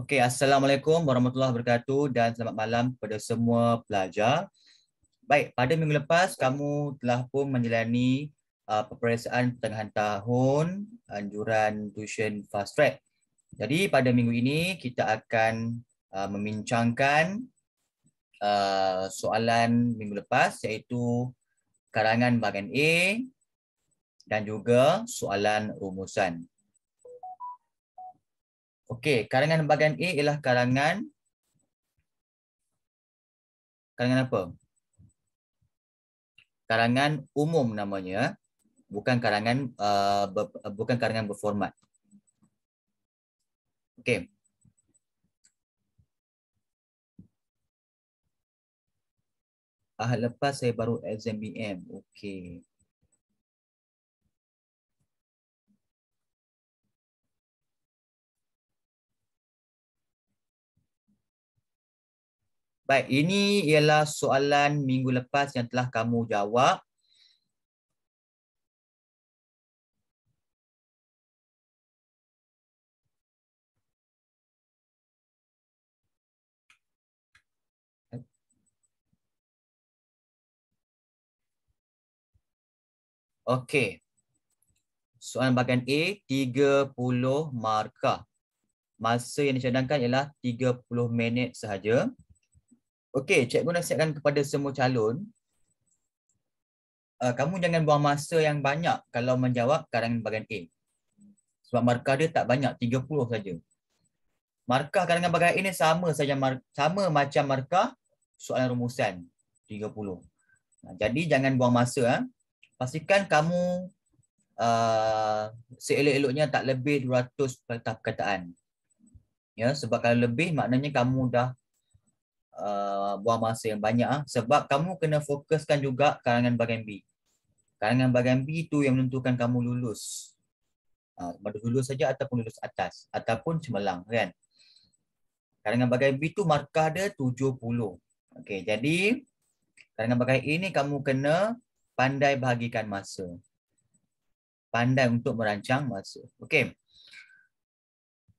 Okey, Assalamualaikum warahmatullahi wabarakatuh dan selamat malam kepada semua pelajar. Baik, pada minggu lepas kamu telah pun menjalani uh, peperiksaan pertengahan tahun anjuran tuition fast track. Jadi pada minggu ini kita akan uh, membincangkan uh, soalan minggu lepas iaitu karangan bahagian A dan juga soalan rumusan. Okey, karangan bahagian A ialah karangan karangan apa? Karangan umum namanya, bukan karangan uh, ber, uh, bukan karangan berformat. Okey. Ah lepas saya baru exam BM. Okey. Baik, ini ialah soalan minggu lepas yang telah kamu jawab. Okey. Soalan bahagian A, 30 markah. Masa yang dicadangkan ialah 30 minit sahaja. Okey. Okey, cikgu nasihatkan kepada semua calon. Uh, kamu jangan buang masa yang banyak kalau menjawab karangan bagian A. Sebab markah dia tak banyak, 30 saja. Markah karangan bagian A ni sama saja sama macam markah soalan rumusan, 30. Nah, jadi jangan buang masa. Eh. Pastikan kamu uh, seelok-eloknya tak lebih 200 perkataan. Ya, sebab kalau lebih maknanya kamu dah uh, masa yang banyak ah sebab kamu kena fokuskan juga kalangan bahagian B. Kalangan bahagian B tu yang menentukan kamu lulus. Ah uh, lulus saja ataupun lulus atas ataupun cemerlang kan. Kalangan bahagian B tu markah dia 70. Okey, jadi kalangan bahagian A ni kamu kena pandai bahagikan masa. Pandai untuk merancang masa. Okey.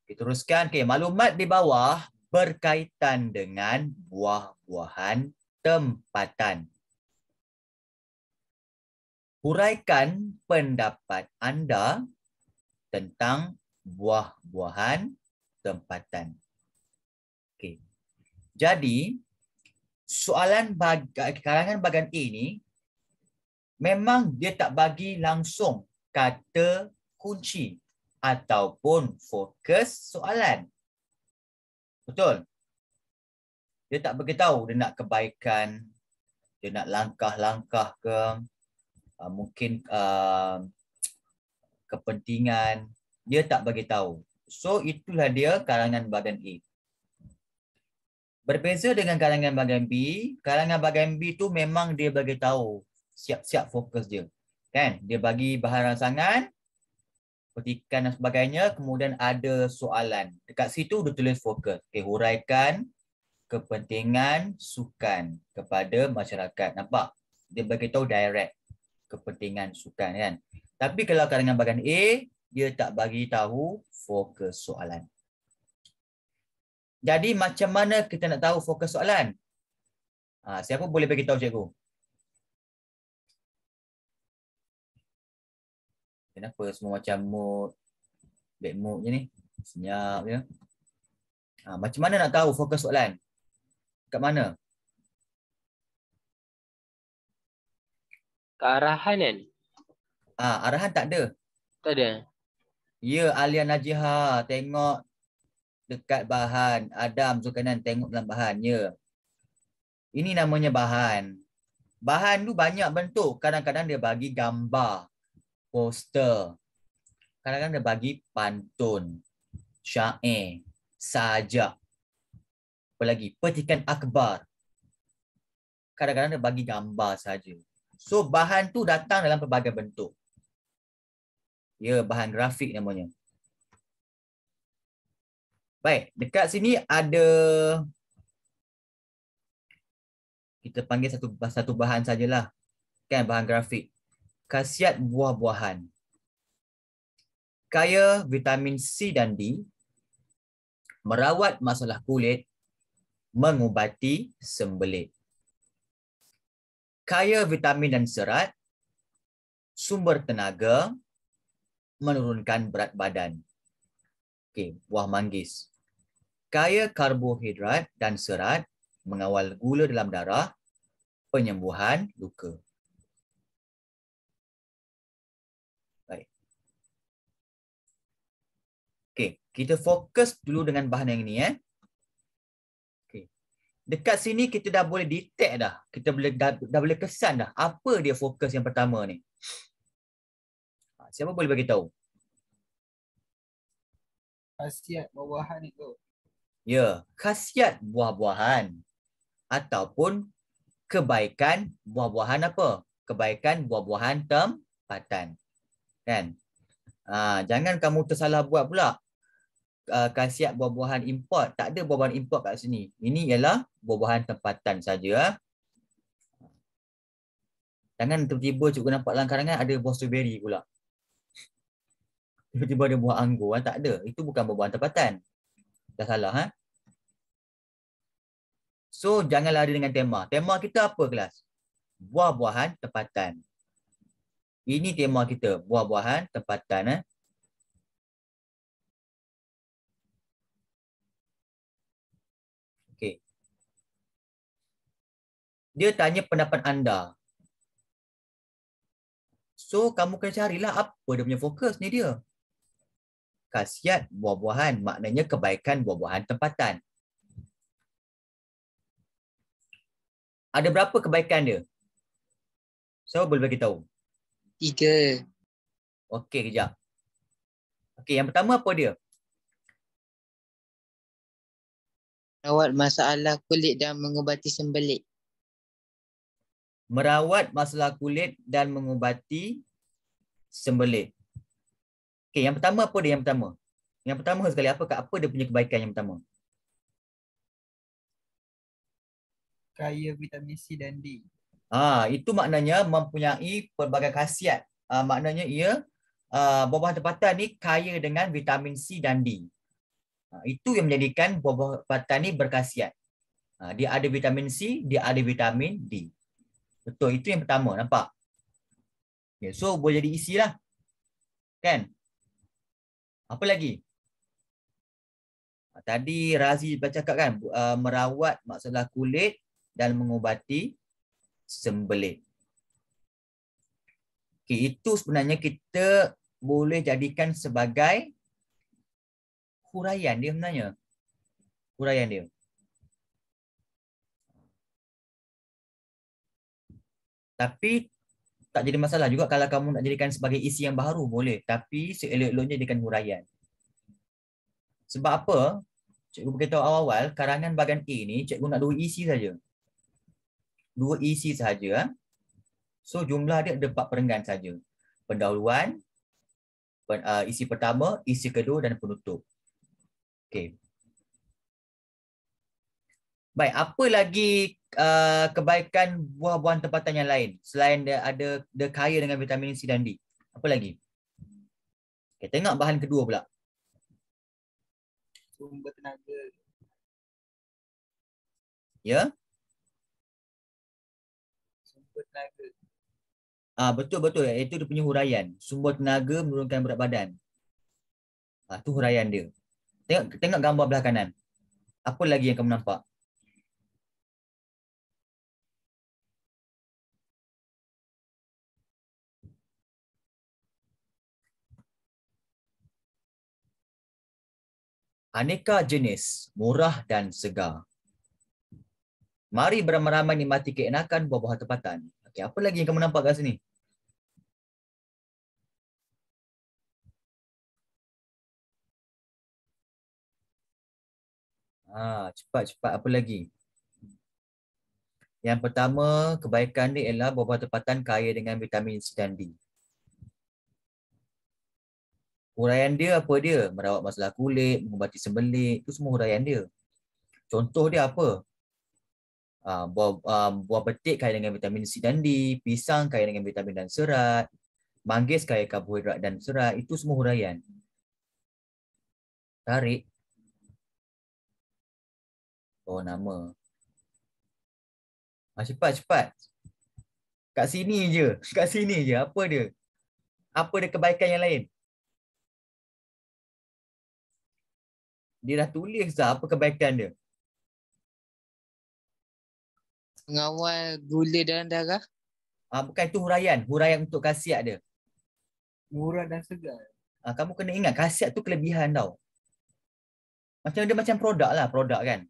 Kita teruskan. Okay, maklumat di bawah berkaitan dengan buah-buahan tempatan. Huraikan pendapat anda tentang buah-buahan tempatan. Okey. Jadi, soalan karangan bahagian A ni memang dia tak bagi langsung kata kunci ataupun fokus soalan. Betul. Dia tak beritahu dia nak kebaikan, dia nak langkah-langkah ke, uh, mungkin uh, kepentingan. Dia tak beritahu. So itulah dia kalangan badan A. Berbeza dengan kalangan bagian B, kalangan bagian B tu memang dia beritahu siap-siap fokus dia. Kan? Dia bagi bahan rangsangan, petikan dan sebagainya kemudian ada soalan dekat situ dia tulis fokus okey huraikan kepentingan sukan kepada masyarakat nampak dia bagi tahu direct kepentingan sukan kan tapi kalau karangan bahagian A dia tak bagi tahu fokus soalan jadi macam mana kita nak tahu fokus soalan ha, siapa boleh bagi tahu cikgu kenapa semua macam mood bad mood je ni senyap je ha, macam mana nak tahu fokus soalan kat mana ke arahan kan ah ha, arahan tak ada tak ada ya alia najiha tengok dekat bahan adam zulkanan tengok dalam bahan ya ini namanya bahan bahan tu banyak bentuk kadang-kadang dia bagi gambar poster. Kadang-kadang dia bagi pantun, syair, sajak. Apa lagi? Petikan akbar. Kadang-kadang dia bagi gambar saja. So bahan tu datang dalam pelbagai bentuk. Ya, bahan grafik namanya. Baik, dekat sini ada kita panggil satu satu bahan sajalah. Kan bahan grafik khasiat buah-buahan. Kaya vitamin C dan D, merawat masalah kulit, mengubati sembelit. Kaya vitamin dan serat, sumber tenaga, menurunkan berat badan. Okey, buah manggis. Kaya karbohidrat dan serat, mengawal gula dalam darah, penyembuhan luka. Kita fokus dulu dengan bahan yang ni Eh. Okay. Dekat sini kita dah boleh detect dah. Kita boleh, dah, dah boleh kesan dah. Apa dia fokus yang pertama ni? Ha, siapa boleh bagi tahu? Khasiat buah-buahan itu. Ya, khasiat buah-buahan. Ataupun kebaikan buah-buahan apa? Kebaikan buah-buahan tempatan. Kan? Ha, jangan kamu tersalah buat pula uh, khasiat buah-buahan import. Tak ada buah-buahan import kat sini. Ini ialah buah-buahan tempatan saja. Jangan tiba-tiba cikgu nampak dalam karangan ada buah strawberry pula. Tiba-tiba ada buah anggur. Ah, tak ada. Itu bukan buah-buahan tempatan. Dah salah. Ha? So, jangan lari dengan tema. Tema kita apa kelas? Buah-buahan tempatan. Ini tema kita. Buah-buahan tempatan. Eh? dia tanya pendapat anda. So, kamu kena carilah apa dia punya fokus ni dia. Kasiat buah-buahan, maknanya kebaikan buah-buahan tempatan. Ada berapa kebaikan dia? Siapa boleh bagi tahu? Tiga. Okey, kejap. Okey, yang pertama apa dia? Rawat masalah kulit dan mengubati sembelit merawat masalah kulit dan mengubati sembelit. Okey, yang pertama apa dia yang pertama? Yang pertama sekali apa apa dia punya kebaikan yang pertama? Kaya vitamin C dan D. Ah, itu maknanya mempunyai pelbagai khasiat. Ah, maknanya ia ah, buah-buahan tempatan ni kaya dengan vitamin C dan D. Ah, itu yang menjadikan buah-buahan tempatan ni berkhasiat. Ah, dia ada vitamin C, dia ada vitamin D. Betul, itu yang pertama, nampak? Okay, so boleh jadi isi lah. Kan? Apa lagi? Ah, tadi Razi bercakap kan, uh, merawat maksudlah kulit dan mengubati sembelit. Okay, itu sebenarnya kita boleh jadikan sebagai huraian dia sebenarnya. Huraian dia. Tapi tak jadi masalah juga kalau kamu nak jadikan sebagai isi yang baru boleh. Tapi seelok-eloknya jadikan huraian. Sebab apa? Cikgu beritahu awal-awal, karangan bagian A ni, cikgu nak dua isi saja. Dua isi sahaja. So jumlah dia ada empat perenggan saja. Pendahuluan, uh, isi pertama, isi kedua dan penutup. Okay. Baik, apa lagi Uh, kebaikan buah-buahan tempatan yang lain selain dia ada dia kaya dengan vitamin C dan D. Apa lagi? Okay, tengok bahan kedua pula. Sumber tenaga. Ya? Yeah? Sumber tenaga. Ah betul betul itu dia punya huraian. Sumber tenaga menurunkan berat badan. Ah tu huraian dia. Tengok tengok gambar belah kanan. Apa lagi yang kamu nampak? aneka jenis, murah dan segar. Mari beramai-ramai nikmati keenakan buah-buahan tempatan. Okey, apa lagi yang kamu nampak kat sini? Ah, cepat cepat apa lagi? Yang pertama, kebaikan dia ialah buah-buahan tempatan kaya dengan vitamin C dan D huraian dia apa dia? Merawat masalah kulit, mengubati sembelit, itu semua huraian dia. Contoh dia apa? Uh, buah, uh, buah petik kaya dengan vitamin C dan D, pisang kaya dengan vitamin dan serat, manggis kaya karbohidrat dan serat, itu semua huraian. Tarik. Oh, nama. Ah, cepat, cepat. Kat sini je. Kat sini je. Apa dia? Apa dia kebaikan yang lain? dia dah tulis dah apa kebaikan dia. Mengawal gula dalam darah? Ah bukan itu huraian, huraian untuk khasiat dia. Murah dan segar. Ah kamu kena ingat khasiat tu kelebihan tau. Macam dia macam produk lah, produk kan.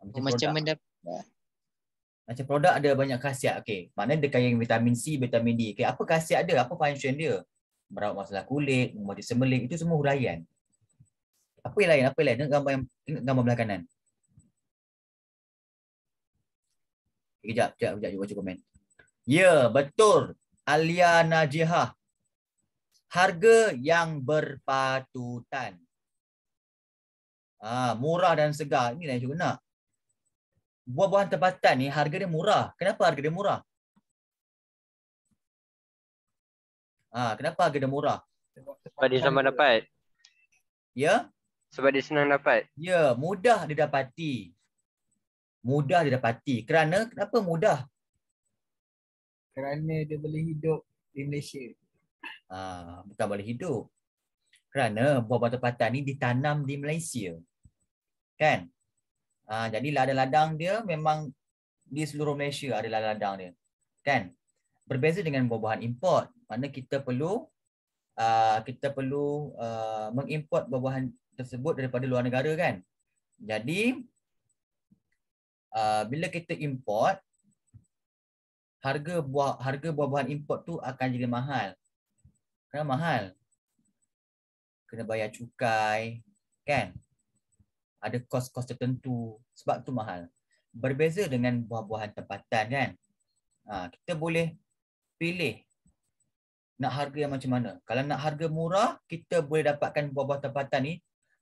Ah, macam, macam mendap macam produk ada banyak khasiat. Okey, Mana dia kaya vitamin C, vitamin D. Okey, apa khasiat dia? Apa function dia? Merawat masalah kulit, memotis semelik, itu semua huraian apa yang lain apa yang lain tengok gambar yang tengok gambar belah kanan kejap kejap kejap baca komen ya yeah, betul alia Najihah, harga yang berpatutan ah murah dan segar ini lah yang juga nak buah-buahan tempatan ni harga dia murah kenapa harga dia murah ah kenapa harga dia murah sebab dia zaman dapat ya yeah? Sebab dia senang dapat. Ya, yeah, mudah dia dapati. Mudah dia dapati. Kerana kenapa mudah? Kerana dia boleh hidup di Malaysia. Ah, bukan boleh hidup. Kerana buah batu patah ni ditanam di Malaysia. Kan? Ah, jadi ladang-ladang dia memang di seluruh Malaysia ada ladang dia. Kan? Berbeza dengan buah-buahan import. Mana kita perlu Uh, kita perlu uh, mengimport buah-buahan tersebut daripada luar negara kan. Jadi uh, bila kita import harga buah harga buah-buahan import tu akan jadi mahal. Kenapa mahal? Kena bayar cukai kan. Ada kos-kos tertentu sebab tu mahal. Berbeza dengan buah-buahan tempatan kan. Ha, kita boleh pilih nak harga yang macam mana. Kalau nak harga murah, kita boleh dapatkan buah-buah tempatan ni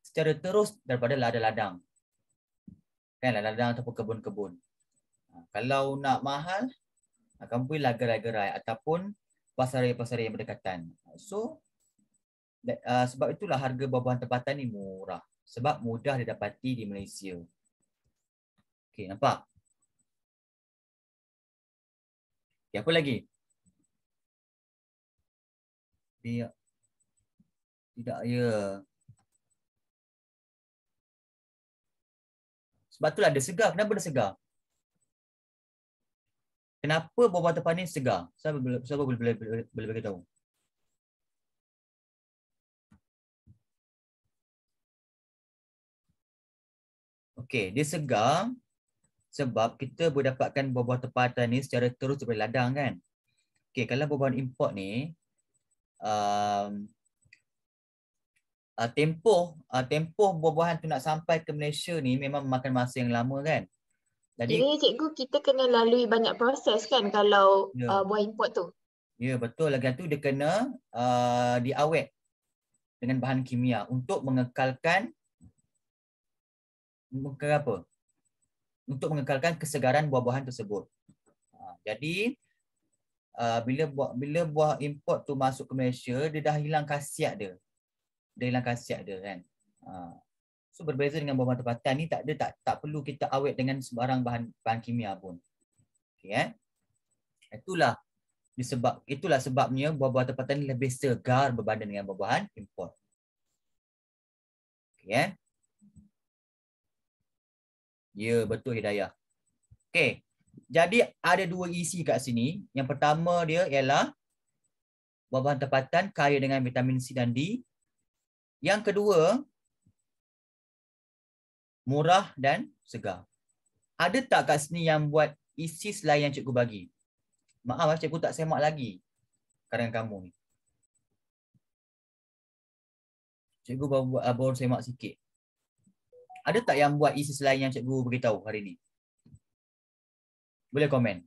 secara terus daripada ladang-ladang. Kan ladang-ladang ataupun kebun-kebun. Ha, kalau nak mahal, akan ha, pergi lah gerai-gerai ataupun pasar-pasar yang berdekatan. So uh, sebab itulah harga buah-buahan tempatan ni murah. Sebab mudah didapati di Malaysia. Okey, nampak? Okay, apa lagi? Biar tidak ya. Sebab itulah dia segar. Kenapa dia segar? Kenapa buah batu panis segar? Siapa boleh, siapa boleh, boleh, boleh, boleh beritahu? Okey, dia segar sebab kita boleh dapatkan buah-buah tempatan ni secara terus daripada ladang kan. Okey, kalau buah-buah import ni, um, uh, tempoh uh, tempoh buah-buahan tu nak sampai ke Malaysia ni memang makan masa yang lama kan. Jadi Kira cikgu kita kena lalui banyak proses kan kalau yeah. uh, buah import tu. Ya yeah, betul lagi tu dia kena uh, diawet dengan bahan kimia untuk mengekalkan mengekal apa? Untuk mengekalkan kesegaran buah-buahan tersebut. Uh, jadi Uh, bila buah bila buah import tu masuk ke Malaysia dia dah hilang khasiat dia dia hilangkan siap dia kan. Ha. So berbeza dengan bahan tempatan ni tak ada tak tak perlu kita awet dengan sebarang bahan bahan kimia pun. Okey eh. Itulah disebab itulah sebabnya buah-buah tempatan ini lebih segar berbanding dengan buah-buahan import. Okey eh. Ya yeah, betul Hidayah. Okey. Jadi ada dua isi kat sini. Yang pertama dia ialah buah-buahan tempatan kaya dengan vitamin C dan D. Yang kedua, murah dan segar. Ada tak kat sini yang buat isi selain yang cikgu bagi? Maaf, ah, cikgu tak semak lagi kadang kamu ni. Cikgu baru buat ah, baru semak sikit. Ada tak yang buat isi selain yang cikgu beritahu hari ni? Boleh komen.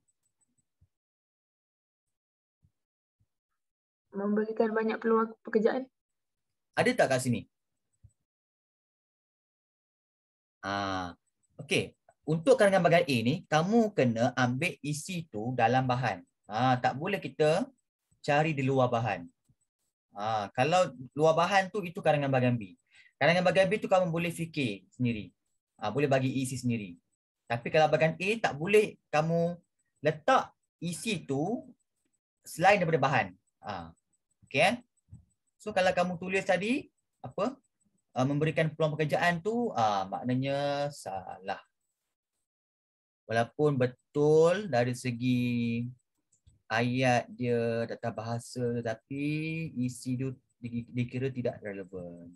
Memberikan banyak peluang pekerjaan. Ada tak kat sini? Ah, okey. Untuk karangan bahagian A ni, kamu kena ambil isi tu dalam bahan. Ah, tak boleh kita cari di luar bahan. Ah, kalau luar bahan tu itu karangan bahagian B. Karangan bahagian B tu kamu boleh fikir sendiri. Ah, boleh bagi isi sendiri. Tapi kalau bahagian A tak boleh kamu letak isi tu selain daripada bahan. Ah. Okey eh? So kalau kamu tulis tadi apa uh, memberikan peluang pekerjaan tu uh, maknanya salah. Walaupun betul dari segi ayat dia data bahasa tetapi isi dia dikira tidak relevan.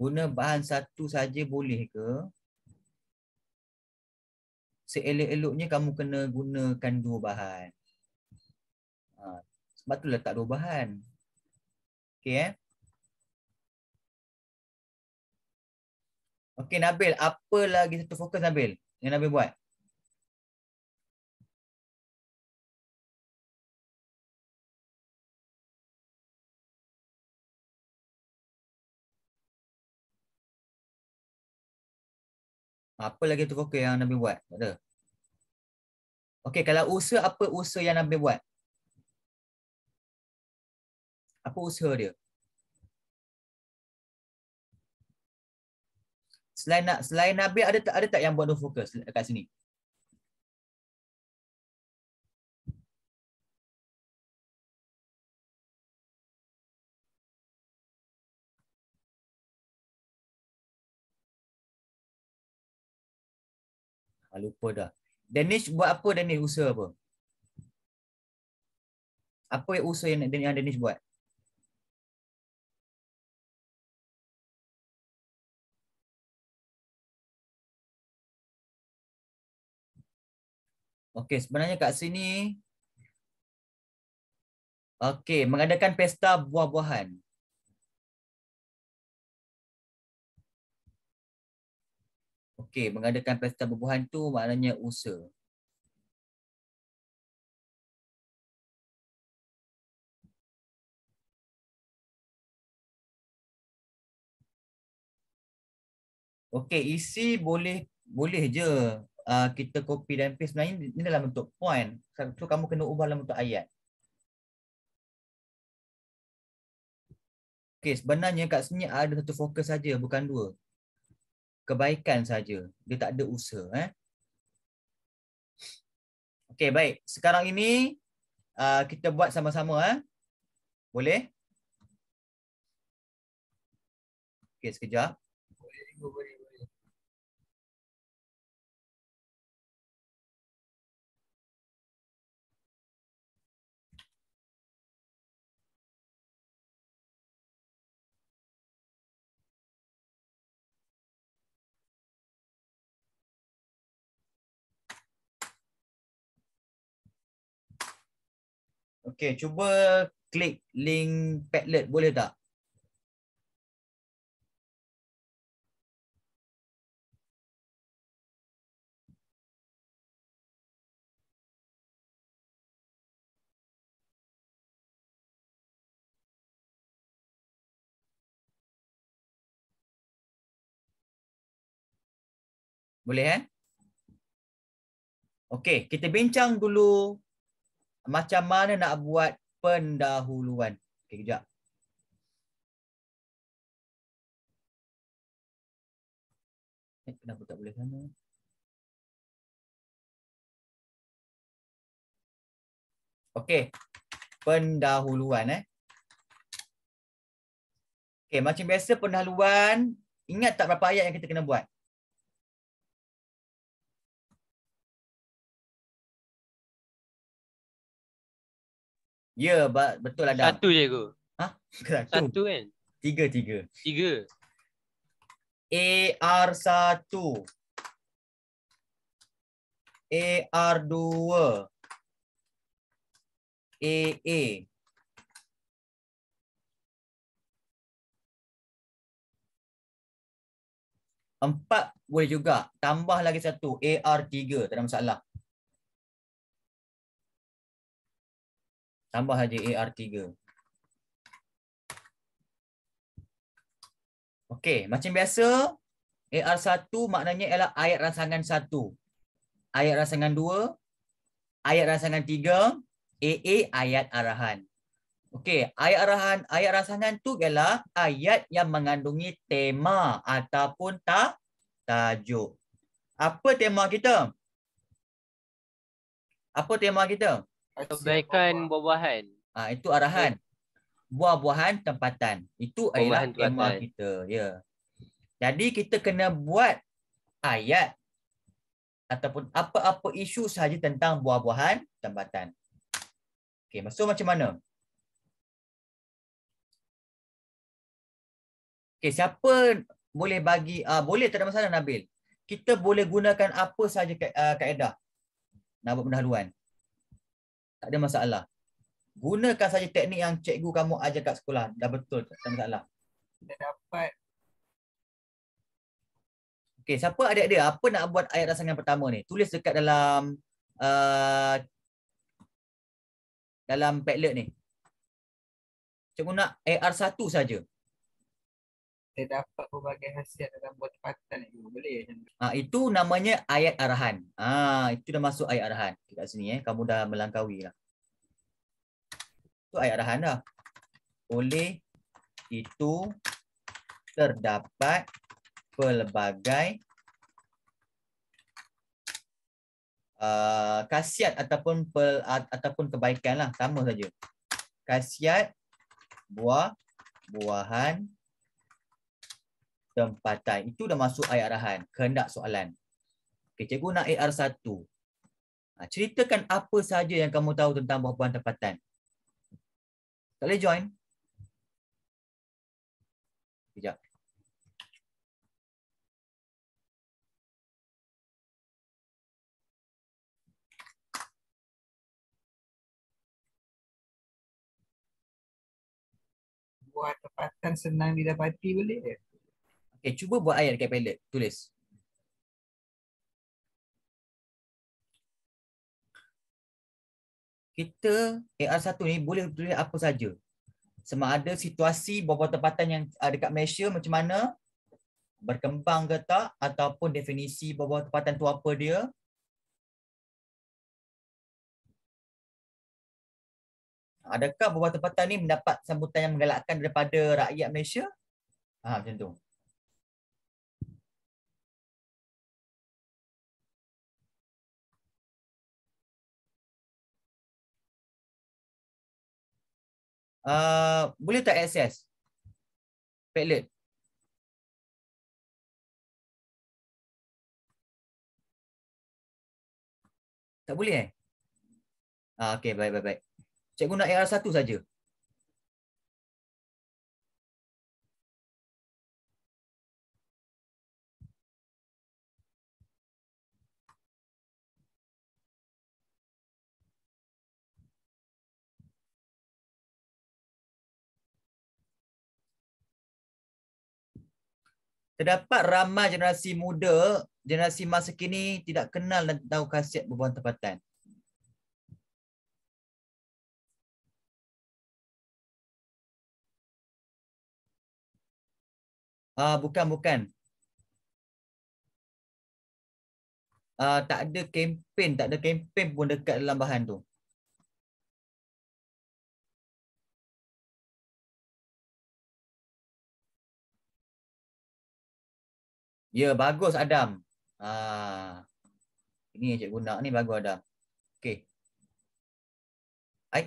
Guna bahan satu saja boleh ke? seelok-eloknya kamu kena gunakan dua bahan. Ha, sebab tu letak dua bahan. Okay, eh? Okay, Nabil. Apa lagi satu fokus, Nabil? Yang Nabil buat? Apa lagi tu terukur yang Nabi buat? Tak ada. Okey, kalau usaha, apa usaha yang Nabi buat? Apa usaha dia? Selain, nak, selain Nabi, ada tak, ada tak yang buat no focus kat sini? Ah, lupa dah. Danish buat apa Danish usaha apa? Apa yang usaha yang yang Danish buat? Okey, sebenarnya kat sini Okey, mengadakan pesta buah-buahan. Okey, mengadakan pesta berbuhan tu maknanya usaha. Okey, isi boleh boleh je uh, kita copy dan paste sebenarnya ini dalam bentuk point. Sebab so, kamu kena ubah dalam bentuk ayat. Okey, sebenarnya kat sini ada satu fokus saja bukan dua kebaikan saja. Dia tak ada usaha. Eh? Okey, baik. Sekarang ini uh, kita buat sama-sama. Eh? Boleh? Okey, sekejap. Boleh, Okey, cuba klik link Padlet boleh tak? Boleh eh? Okey, kita bincang dulu macam mana nak buat pendahuluan. Okey, kejap. Eh, kenapa tak boleh sama? Okey. Pendahuluan eh. Okey, macam biasa pendahuluan, ingat tak berapa ayat yang kita kena buat? Ya, yeah, betul ada Satu je aku. Ha? Satu. satu kan? Tiga, tiga. Tiga. ar R dua, 2 AA. Empat boleh juga. Tambah lagi satu. AR3. Tak ada masalah. tambah aja AR3. Okey, macam biasa AR1 maknanya ialah ayat rasangan 1. Ayat rasangan 2, ayat rasangan 3, AA ayat arahan. Okey, ayat arahan, ayat rasangan tu ialah ayat yang mengandungi tema ataupun ta tajuk. Apa tema kita? Apa tema kita? Kebaikan buah-buahan. Ah ha, itu arahan. Buah-buahan tempatan. Itu ialah tema kita. Ya. Jadi kita kena buat ayat ataupun apa-apa isu sahaja tentang buah-buahan tempatan. Okay, maksud macam mana? Okay, siapa boleh bagi uh, boleh tak ada masalah Nabil. Kita boleh gunakan apa sahaja ka- uh, kaedah nak buat pendahuluan. Tak ada masalah. Gunakan saja teknik yang cikgu kamu ajar kat sekolah. Dah betul. Tak ada masalah. Dah dapat. Okey, siapa ada adik Apa nak buat ayat rasangan pertama ni? Tulis dekat dalam uh, dalam padlet ni. Cikgu nak AR1 saja kita dapat berbagai hasil dalam buat tempatan itu boleh ya. ah itu namanya ayat arahan ah itu dah masuk ayat arahan dekat sini eh kamu dah melangkawi lah itu ayat arahan dah oleh itu terdapat pelbagai uh, ah, kasiat ataupun pel, ataupun kebaikan lah sama saja kasiat buah buahan tempatan. Itu dah masuk ayat arahan. Kehendak soalan. Okay, cikgu nak AR1. Ha, ceritakan apa sahaja yang kamu tahu tentang bahan tempatan. Tak boleh join? Sekejap. Buat tempatan senang didapati boleh? Okay, cuba buat ayat dekat pallet. Tulis. Kita eh, AR1 ni boleh tulis apa saja. Sama ada situasi beberapa tempatan yang ada ah, dekat Malaysia macam mana berkembang ke tak ataupun definisi beberapa tempatan tu apa dia. Adakah beberapa tempatan ni mendapat sambutan yang menggalakkan daripada rakyat Malaysia? Ha, macam tu. Uh, boleh tak access Padlet? Tak boleh eh? Ah, okay, baik-baik. Cikgu nak AR1 saja. Terdapat ramai generasi muda, generasi masa kini tidak kenal dan tahu khasiat berbuan tempatan. Ah, bukan, bukan. Uh, tak ada kempen, tak ada kempen pun dekat dalam bahan tu. Uh, Ya, bagus Adam. Ha. Ini yang cikgu nak ni bagus Adam. Okey. Hai.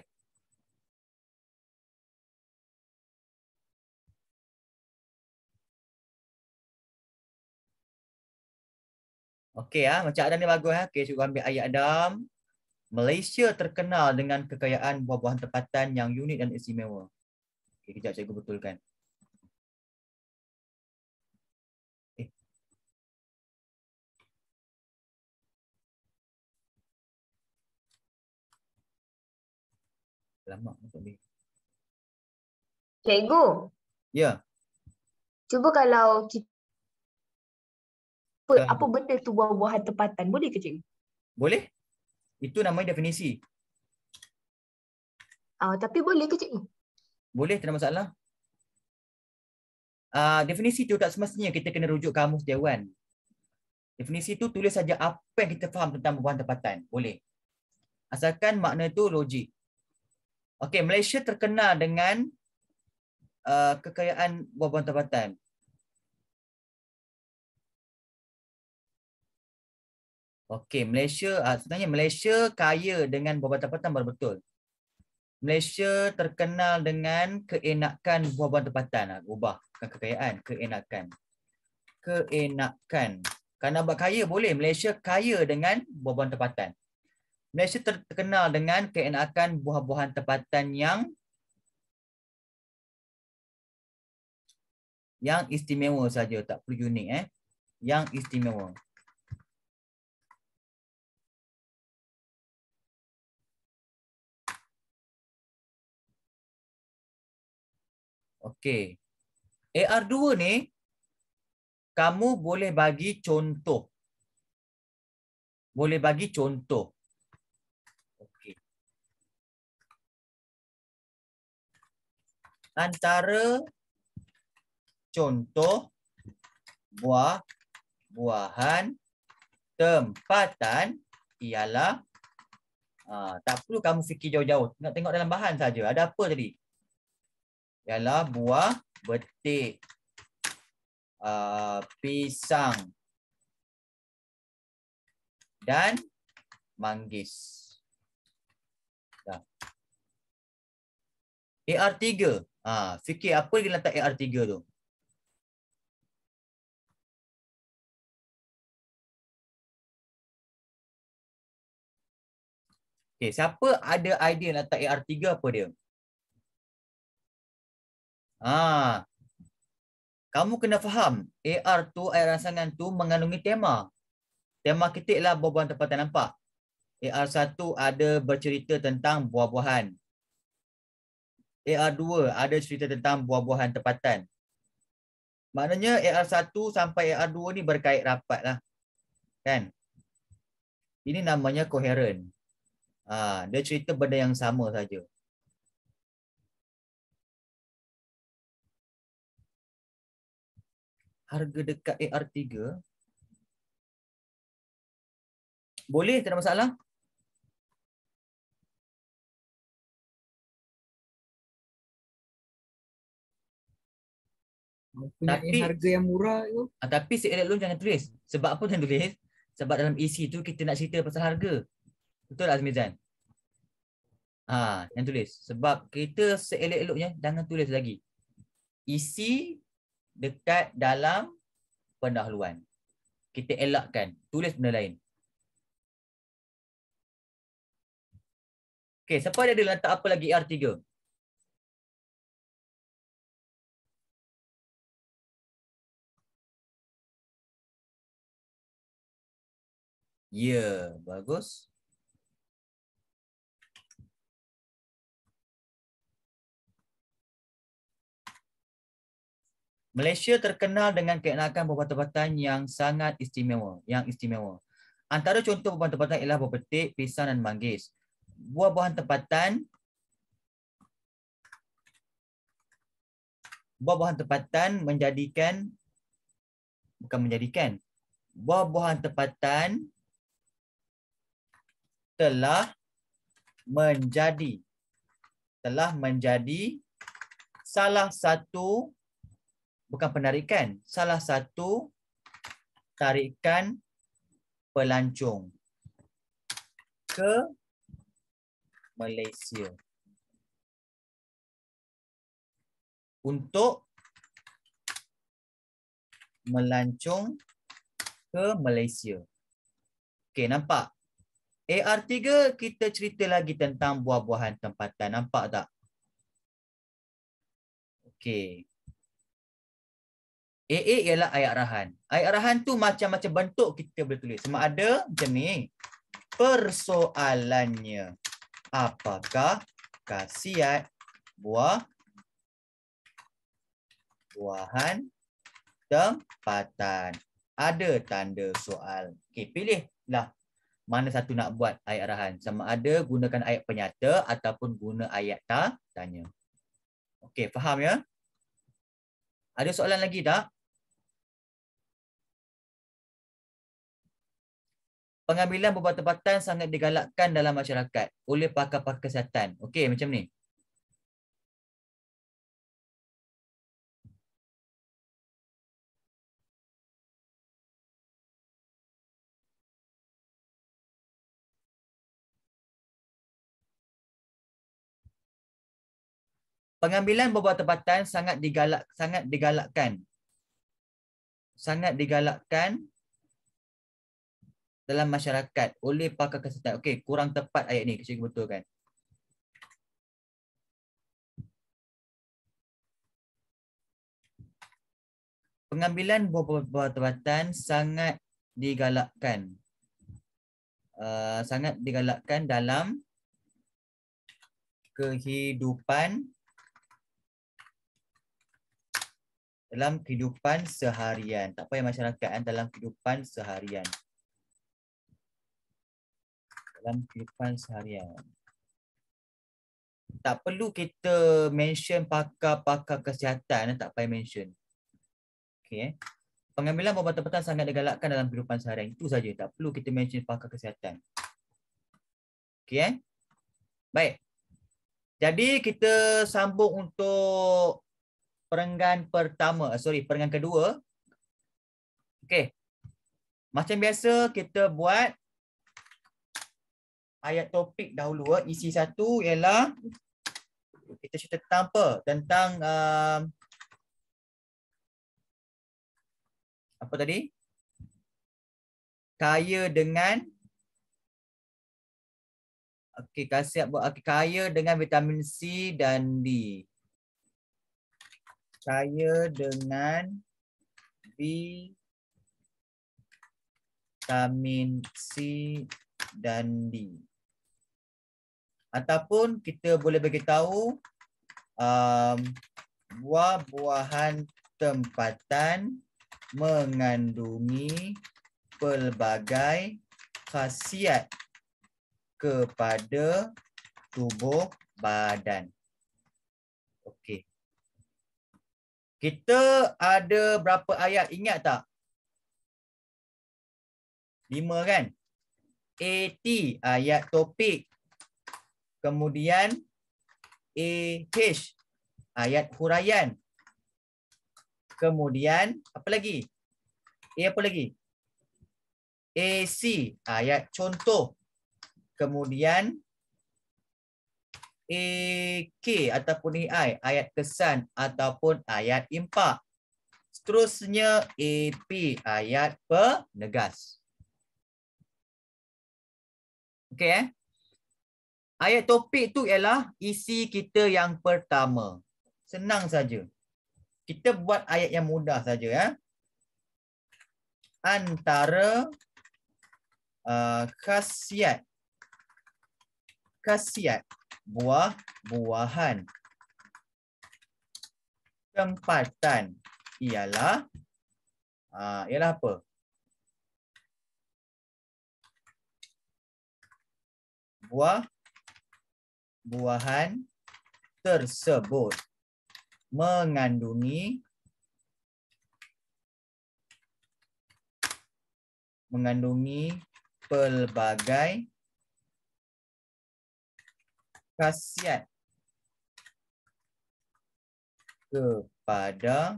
Okey ah, ha. macam Adam ni bagus ah. Okey, cikgu ambil ayat Adam. Malaysia terkenal dengan kekayaan buah-buahan tempatan yang unik dan istimewa. Okey, kejap cikgu betulkan. Selamat untuk ni. Cikgu. Ya. Cuba kalau kita uh, apa benda tu buah-buahan tempatan boleh ke cikgu? Boleh. Itu namanya definisi. Uh, tapi boleh ke cikgu? Boleh, tak ada masalah. Uh, definisi tu tak semestinya kita kena rujuk kamus dewan. Definisi tu tulis saja apa yang kita faham tentang buah buahan tempatan. Boleh. Asalkan makna tu logik. Okey, Malaysia terkenal dengan uh, kekayaan buah-buahan tempatan. Okey, Malaysia uh, sebenarnya Malaysia kaya dengan buah-buahan tempatan baru betul. Malaysia terkenal dengan keenakan buah-buahan tempatan. Uh, ubah bukan kekayaan, keenakan. Keenakan. Kalau nak buat kaya boleh, Malaysia kaya dengan buah-buahan tempatan. Malaysia terkenal dengan keenakan buah-buahan tempatan yang yang istimewa saja tak perlu unik eh yang istimewa Okey AR2 ni kamu boleh bagi contoh boleh bagi contoh antara contoh buah-buahan tempatan ialah ha, tak perlu kamu fikir jauh-jauh nak tengok dalam bahan saja ada apa tadi ialah buah betik uh, pisang dan manggis dah AR3 Ha, fikir apa yang kena letak AR3 tu. Okay, siapa ada idea nak letak AR3 apa dia? Ha. Kamu kena faham AR tu, air rangsangan tu mengandungi tema. Tema kita ialah buah-buahan tempatan nampak. AR1 ada bercerita tentang buah-buahan. AR2 ada cerita tentang buah-buahan tempatan. Maknanya AR1 sampai AR2 ni berkait rapat lah. Kan? Ini namanya koheren. Ha, dia cerita benda yang sama saja. Harga dekat AR3. Boleh, tak ada masalah. punya tapi, harga yang murah tu. Ah, tapi secret loan jangan tulis. Sebab apa jangan tulis? Sebab dalam EC tu kita nak cerita pasal harga. Betul tak Azmizan? Ha, jangan tulis. Sebab kita seelok-eloknya jangan tulis lagi. Isi e dekat dalam pendahuluan. Kita elakkan. Tulis benda lain. Okay, siapa ada letak apa lagi e R3? Ya, bagus. Malaysia terkenal dengan keenakan perubatan-perubatan yang sangat istimewa. Yang istimewa. Antara contoh perubatan-perubatan ialah buah petik, pisang dan manggis. Buah-buahan tempatan buah-buahan tempatan menjadikan bukan menjadikan buah-buahan tempatan telah menjadi telah menjadi salah satu bukan penarikan salah satu tarikan pelancong ke Malaysia untuk melancong ke Malaysia. Okey, nampak? AR3 kita cerita lagi tentang buah-buahan tempatan. Nampak tak? Okey. AA ialah ayat rahan. Ayat rahan tu macam-macam bentuk kita boleh tulis. Sama ada macam ni. Persoalannya. Apakah khasiat buah buahan tempatan? Ada tanda soal. Okey, pilihlah mana satu nak buat ayat arahan. Sama ada gunakan ayat penyata ataupun guna ayat ta, tanya. Okey, faham ya? Ada soalan lagi tak? Pengambilan bubat tempatan sangat digalakkan dalam masyarakat oleh pakar-pakar kesihatan. Okey, macam ni. Pengambilan beberapa tempatan sangat digalak sangat digalakkan. Sangat digalakkan dalam masyarakat oleh pakar kesihatan. Okey, kurang tepat ayat ni, cikgu betulkan. Pengambilan beberapa tempatan sangat digalakkan. Uh, sangat digalakkan dalam kehidupan dalam kehidupan seharian. Tak payah masyarakat kan? dalam kehidupan seharian. Dalam kehidupan seharian. Tak perlu kita mention pakar-pakar kesihatan. Eh, tak payah mention. Okay. Eh. Pengambilan perubatan-perubatan sangat digalakkan dalam kehidupan seharian. Itu saja. Tak perlu kita mention pakar kesihatan. Okay. Baik. Jadi kita sambung untuk perenggan pertama sorry perenggan kedua okey macam biasa kita buat ayat topik dahulu isi satu ialah kita cerita tentang apa tentang uh, apa tadi kaya dengan okey kasih buat okay, kaya dengan vitamin C dan D saya dengan B, vitamin C dan D. Ataupun kita boleh beritahu um, buah-buahan tempatan mengandungi pelbagai khasiat kepada tubuh badan. Okey. Kita ada berapa ayat ingat tak? 5 kan? AT ayat topik. Kemudian AH ayat huraian. Kemudian apa lagi? A apa lagi? AC ayat contoh. Kemudian AK ataupun AI, ayat kesan ataupun ayat impak. Seterusnya AP, ayat penegas. Okey eh. Ayat topik tu ialah isi kita yang pertama. Senang saja. Kita buat ayat yang mudah saja ya. Eh? Antara uh, khasiat khasiat buah-buahan. Tempatan ialah uh, ialah apa? Buah-buahan tersebut mengandungi mengandungi pelbagai khasiat kepada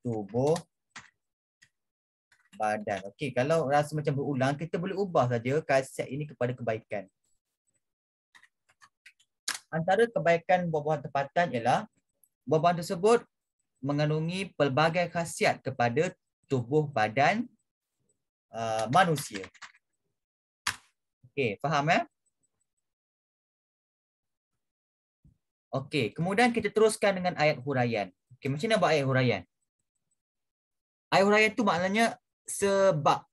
tubuh badan. Okey, kalau rasa macam berulang, kita boleh ubah saja khasiat ini kepada kebaikan. Antara kebaikan buah-buahan tempatan ialah buah-buahan tersebut mengandungi pelbagai khasiat kepada tubuh badan uh, manusia. Okey, faham ya? Eh? Okey, kemudian kita teruskan dengan ayat huraian. Okey, macam mana buat ayat huraian? Ayat huraian tu maknanya sebab.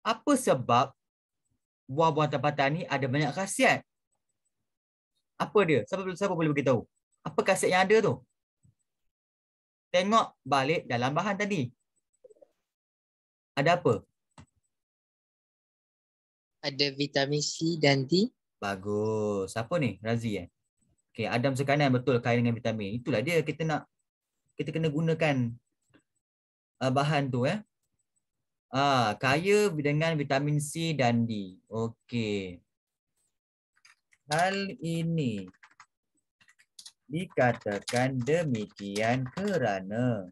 Apa sebab buah-buahan tempatan ni ada banyak khasiat? Apa dia? Siapa, siapa boleh beritahu? Apa khasiat yang ada tu? Tengok balik dalam bahan tadi. Ada apa? Ada vitamin C dan D. Bagus. Siapa ni? Razie eh? Okey, Adam sekanan betul kain dengan vitamin. Itulah dia kita nak kita kena gunakan uh, bahan tu eh. Ah, uh, kaya dengan vitamin C dan D. Okey. Hal ini dikatakan demikian kerana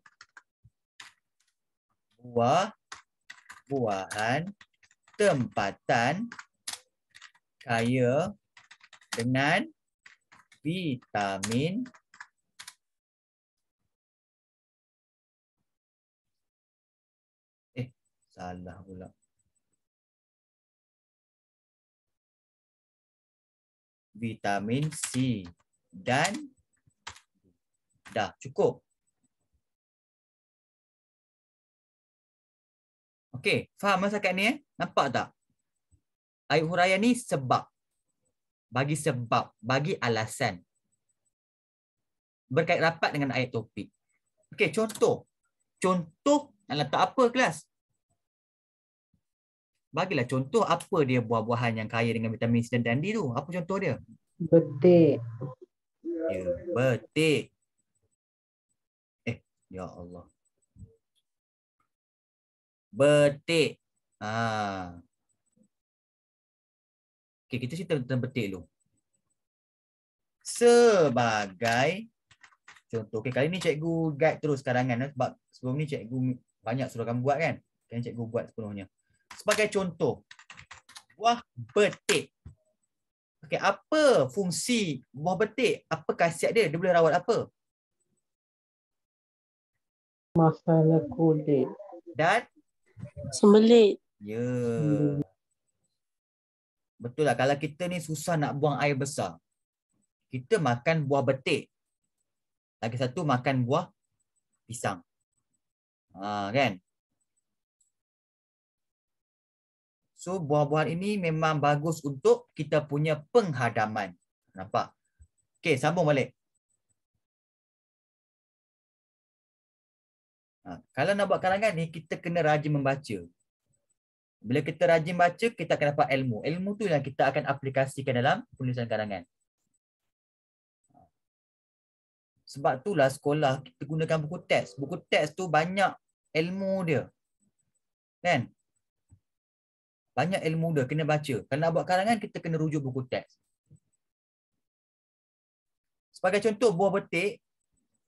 buah buahan tempatan kaya dengan vitamin eh salah pula vitamin C dan dah cukup Okey, faham masakan ni eh? Nampak tak? Air huraian ni sebab bagi sebab, bagi alasan berkait rapat dengan ayat topik. Okey, contoh. Contoh nak letak apa kelas? Bagilah contoh apa dia buah-buahan yang kaya dengan vitamin C dan D tu. Apa contoh dia? Betik. Ya, betik. Eh, ya Allah. Betik. Ah. Okay kita cerita tentang betik dulu. Sebagai contoh. Okay kali ni cikgu guide terus karangan eh, sebab sebelum ni cikgu banyak suruh kamu buat kan? Kan cikgu buat sepenuhnya. Sebagai contoh, buah betik. Okay apa fungsi buah betik? Apa khasiat dia? Dia boleh rawat apa? Masalah kulit. Dan? Sembelit. Ya. Yeah. Hmm. Betul lah. Kalau kita ni susah nak buang air besar. Kita makan buah betik. Lagi satu makan buah pisang. Ha, kan? So buah-buahan ini memang bagus untuk kita punya penghadaman. Nampak? Okay, sambung balik. Ha, kalau nak buat karangan ni, kita kena rajin membaca. Bila kita rajin baca, kita akan dapat ilmu. Ilmu tu yang kita akan aplikasikan dalam penulisan karangan. Sebab itulah sekolah kita gunakan buku teks. Buku teks tu banyak ilmu dia. Kan? Banyak ilmu dia kena baca. Kalau nak buat karangan, kita kena rujuk buku teks. Sebagai contoh, buah petik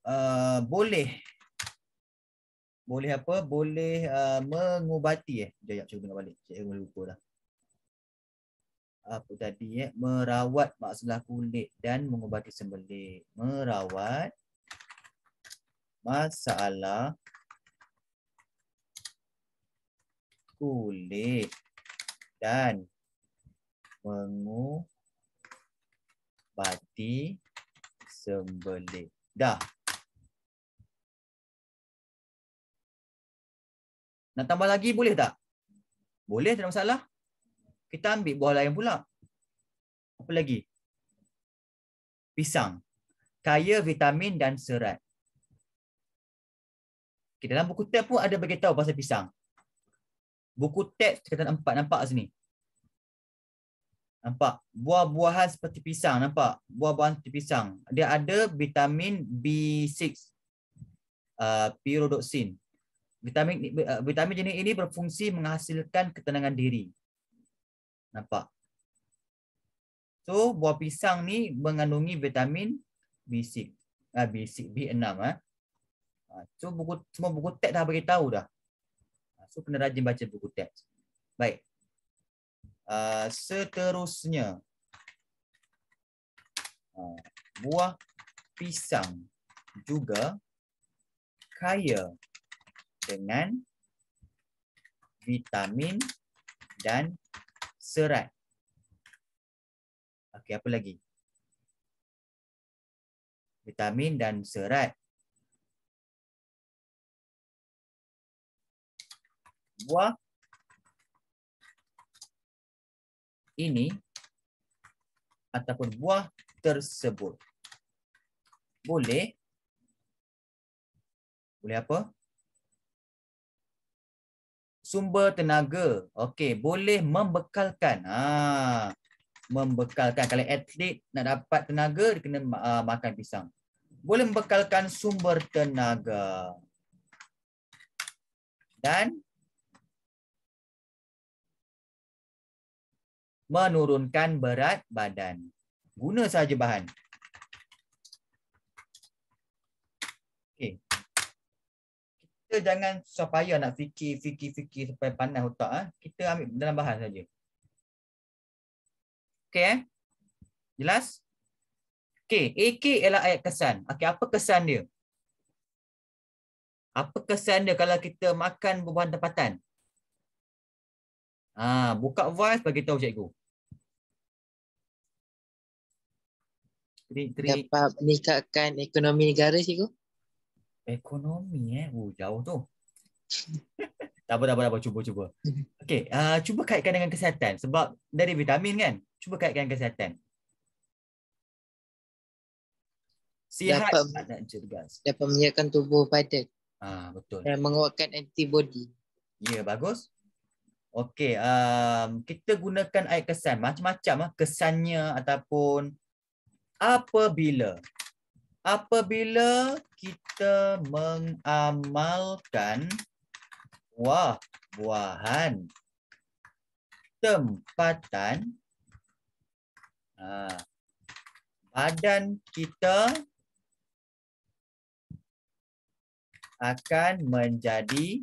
uh, boleh boleh apa boleh uh, mengubati eh jap cuba tengok balik saya mula lupa dah apa tadi eh merawat masalah kulit dan mengubati sembelit merawat masalah kulit dan mengubati sembelit dah Nak tambah lagi boleh tak? Boleh, tak ada masalah. Kita ambil buah lain pula. Apa lagi? Pisang. Kaya vitamin dan serat. Kita dalam buku teks pun ada tahu pasal pisang. Buku teks terkaitan empat. Nampak sini? Nampak? Buah-buahan seperti pisang. Nampak? Buah-buahan seperti pisang. Dia ada vitamin B6. Uh, pyrodoxin vitamin eh, vitamin jenis ini berfungsi menghasilkan ketenangan diri. Nampak? So, buah pisang ni mengandungi vitamin B6. Ah, B6, B6. Eh. So, buku, semua buku teks dah beritahu dah. Ah, so, kena rajin baca buku teks. Baik. Uh, seterusnya. Uh, buah pisang juga kaya dengan vitamin dan serat. Okey, apa lagi? Vitamin dan serat. Buah ini ataupun buah tersebut boleh boleh apa sumber tenaga. Okey, boleh membekalkan. Ha. Membekalkan kalau atlet nak dapat tenaga dia kena uh, makan pisang. Boleh membekalkan sumber tenaga. Dan menurunkan berat badan. Guna saja bahan. kita jangan supaya nak fikir fikir fikir sampai panas otak ah. Kita ambil dalam bahan saja. Okey eh? Jelas? Okey, AK ialah ayat kesan. Okey, apa kesan dia? Apa kesan dia kalau kita makan berbahan tempatan? Ha, buka voice bagi tahu cikgu. Trik, Dapat meningkatkan ekonomi negara cikgu. Ekonomi eh. Oh, jauh tu. tak apa, tak apa, tak apa. Cuba, cuba. Hmm. Okay, uh, cuba kaitkan dengan kesihatan. Sebab dari vitamin kan? Cuba kaitkan dengan kesihatan. Sihat. Dapat, dapat, dapat menyiapkan tubuh badan. Ah betul. Dan menguatkan antibody. Ya, yeah, bagus. Okey, um, kita gunakan air kesan macam-macam ah kesannya ataupun apabila apabila kita mengamalkan buah-buahan tempatan ha, badan kita akan menjadi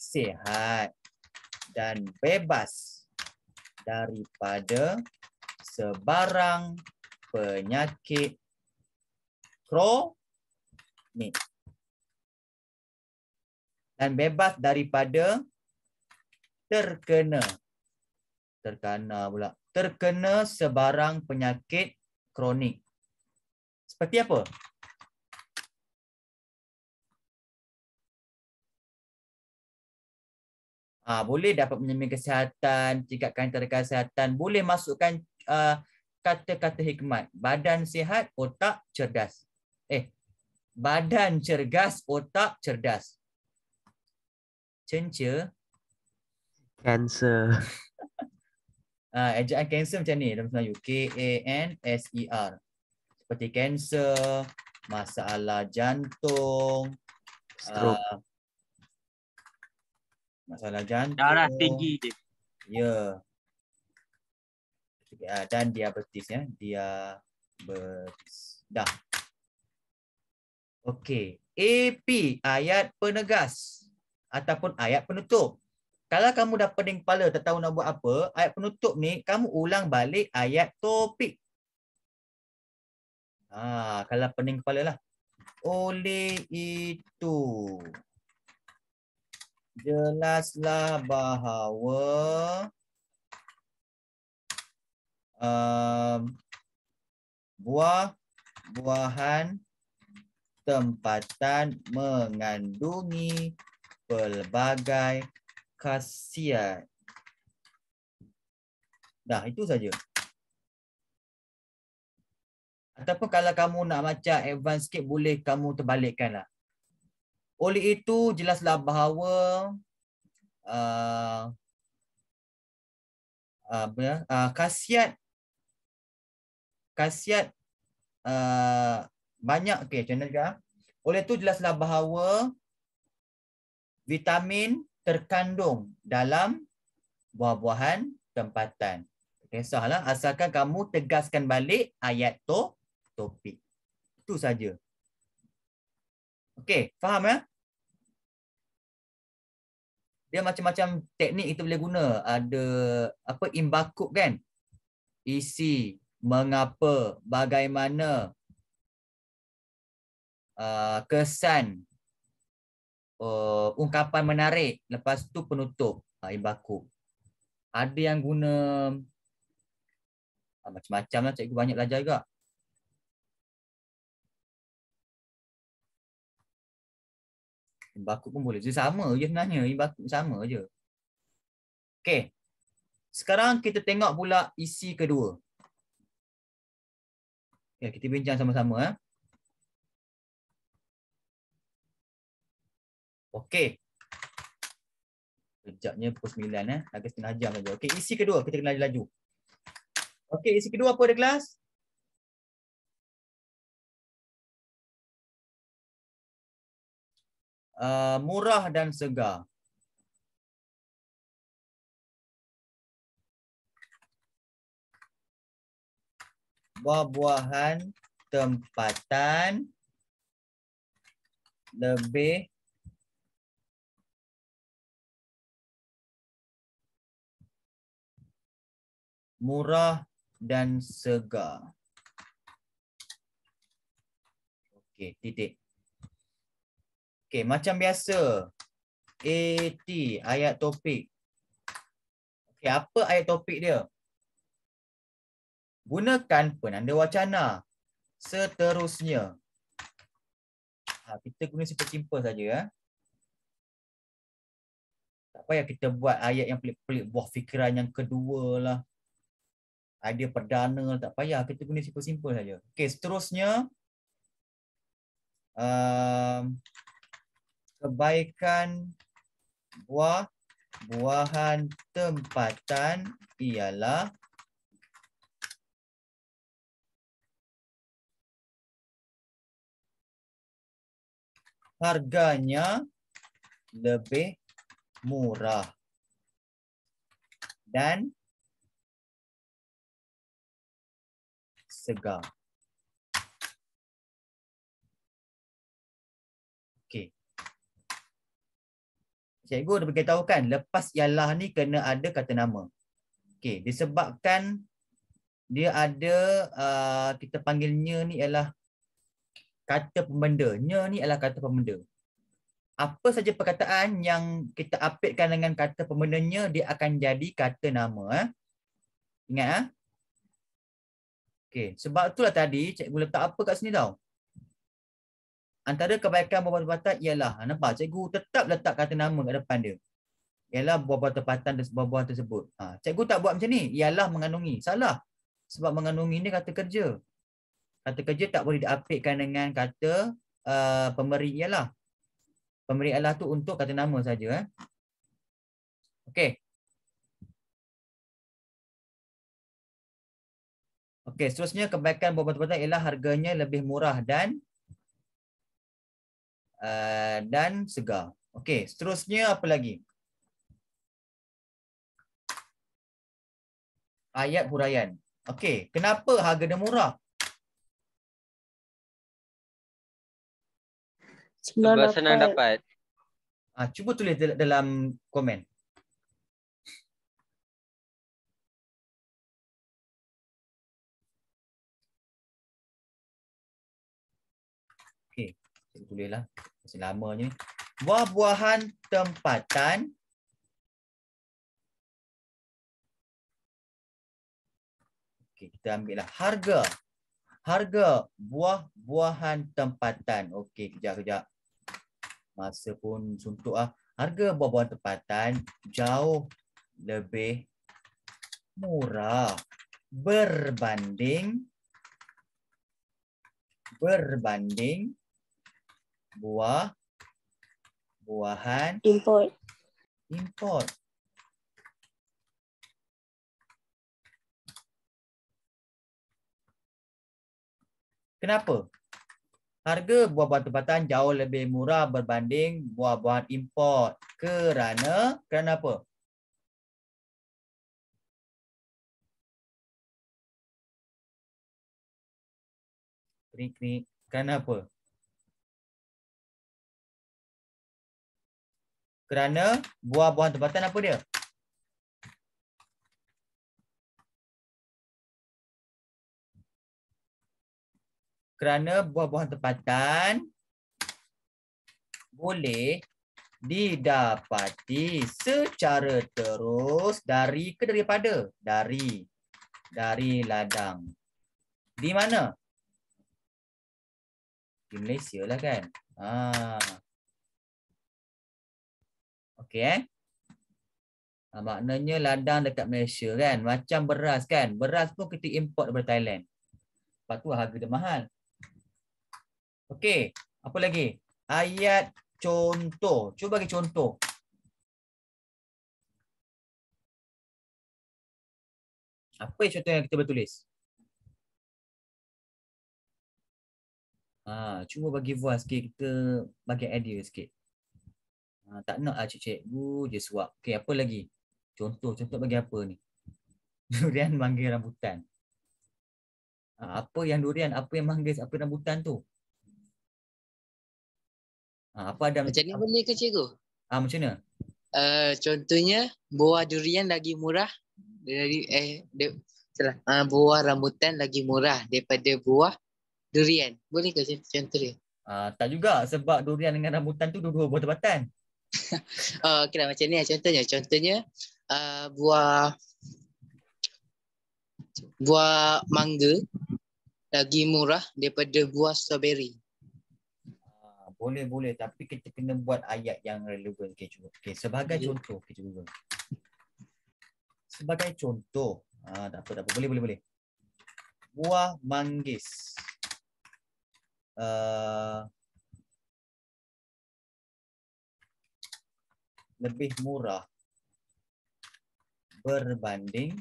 sihat dan bebas daripada sebarang penyakit acronim. Dan bebas daripada terkena. Terkena pula. Terkena sebarang penyakit kronik. Seperti apa? Ha, boleh dapat menjamin kesihatan, tingkatkan terdekat kesihatan. Boleh masukkan ah, kata-kata uh, hikmat. Badan sihat, otak cerdas eh badan cergas otak cerdas cence cancer ah uh, ejaan cancer macam ni dalam Melayu k a n s e r seperti cancer masalah jantung stroke uh, masalah jantung darah tinggi je ya yeah. uh, dan diabetes ya dia dah Okey. AP, ayat penegas ataupun ayat penutup. Kalau kamu dah pening kepala tak tahu nak buat apa, ayat penutup ni kamu ulang balik ayat topik. Ah, kalau pening kepala lah. Oleh itu, jelaslah bahawa um, buah buahan tempatan mengandungi pelbagai khasiat. Dah itu saja. Atau kalau kamu nak macam advance sikit boleh kamu terbalikkan lah. Oleh itu jelaslah bahawa uh, apa ya, uh, khasiat khasiat uh, banyak okey channel juga. Ah? Oleh itu jelaslah bahawa vitamin terkandung dalam buah-buahan tempatan. Kisahlah asalkan kamu tegaskan balik ayat tu topik. Itu saja. Okey, faham ya? Dia macam-macam teknik itu boleh guna. Ada apa imbakuk kan? Isi, mengapa, bagaimana, Uh, kesan uh, ungkapan menarik lepas tu penutup uh, imbaku ada yang guna uh, macam-macam lah cikgu banyak belajar juga imbaku pun boleh dia sama je sebenarnya imbaku sama je okey sekarang kita tengok pula isi kedua. Ya, kita bincang sama-sama. Eh. Okey. Sekejapnya pukul 9 eh. Lagi setengah jam lagi. Okey, isi kedua. Kita kena laju-laju. Okey, isi kedua apa ada kelas? Uh, murah dan segar. Buah-buahan tempatan lebih murah dan segar. Okey, titik. Okey, macam biasa. AT, ayat topik. Okey, apa ayat topik dia? Gunakan penanda wacana seterusnya. Ha, kita guna simple-simple saja. Eh? Tak payah kita buat ayat yang pelik-pelik. Buah fikiran yang kedua lah idea perdana tak payah kita guna simple-simple saja. Okey, seterusnya uh, kebaikan buah buahan tempatan ialah harganya lebih murah dan segar. Okey. Cikgu dah beritahu kan, lepas ialah ni kena ada kata nama. Okey, disebabkan dia ada uh, kita panggilnya ni ialah kata pembenda. Nya ni ialah kata pembenda. Apa saja perkataan yang kita apitkan dengan kata pembendanya dia akan jadi kata nama eh. Ingat ah. Eh? Okey, Sebab itulah tadi cikgu letak apa kat sini tau. Antara kebaikan buah-buah tepatan ialah, ha, nampak cikgu tetap letak kata nama kat depan dia. Ialah buah-buah tepatan dan buah-buah tersebut. Ha. Cikgu tak buat macam ni. Ialah mengandungi. Salah. Sebab mengandungi ni kata kerja. Kata kerja tak boleh diapikkan dengan kata uh, pemberi ialah. Pemberi ialah tu untuk kata nama saja. Eh. Okay. Okey, seterusnya kebaikan buah batu-batuan ialah harganya lebih murah dan uh, dan segar. Okey, seterusnya apa lagi? Ayat huraian. Okey, kenapa harga dia murah? Sebab senang dapat. Ah, cuba tulis dalam komen. boleh lah. Masih lama Buah-buahan tempatan. Okey, kita ambil lah harga. Harga buah-buahan tempatan. Okey, kejap, kejap. Masa pun suntuk ah Harga buah-buahan tempatan jauh lebih murah berbanding berbanding buah buahan import import kenapa harga buah tempatan jauh lebih murah berbanding buah-buahan import kerana kerana apa krik krik kenapa Kerana buah-buahan tempatan apa dia? Kerana buah-buahan tempatan boleh didapati secara terus dari ke daripada dari dari ladang di mana di Malaysia lah kan ah Okey eh. Ha, maknanya ladang dekat Malaysia kan. Macam beras kan. Beras pun kita import daripada Thailand. Lepas tu harga dia mahal. Okey. Apa lagi? Ayat contoh. Cuba bagi contoh. Apa yang contoh yang kita bertulis? Ha, ah, cuba bagi voice sikit. Kita bagi idea sikit. Ah, tak nak lah cikgu je suap. Okey, apa lagi? Contoh, contoh bagi apa ni? Durian mangga rambutan. Ha, apa yang durian, apa yang mangga? apa rambutan tu? Ha, apa ada macam mana boleh ke cikgu? Ah ha, macam mana? Uh, contohnya buah durian lagi murah dari eh de, salah. Ha, buah rambutan lagi murah daripada buah durian. Boleh ke contoh dia? uh, tak juga sebab durian dengan rambutan tu dua-dua buah tempatan. Eh, okay lah, macam ni lah contohnya contohnya uh, buah buah mangga lagi murah daripada buah strawberry ah, boleh boleh tapi kita kena buat ayat yang relevan okay, cuba. okay sebagai yeah. contoh kita okay, cuba sebagai contoh ah tak apa tak apa boleh boleh boleh buah manggis uh, lebih murah berbanding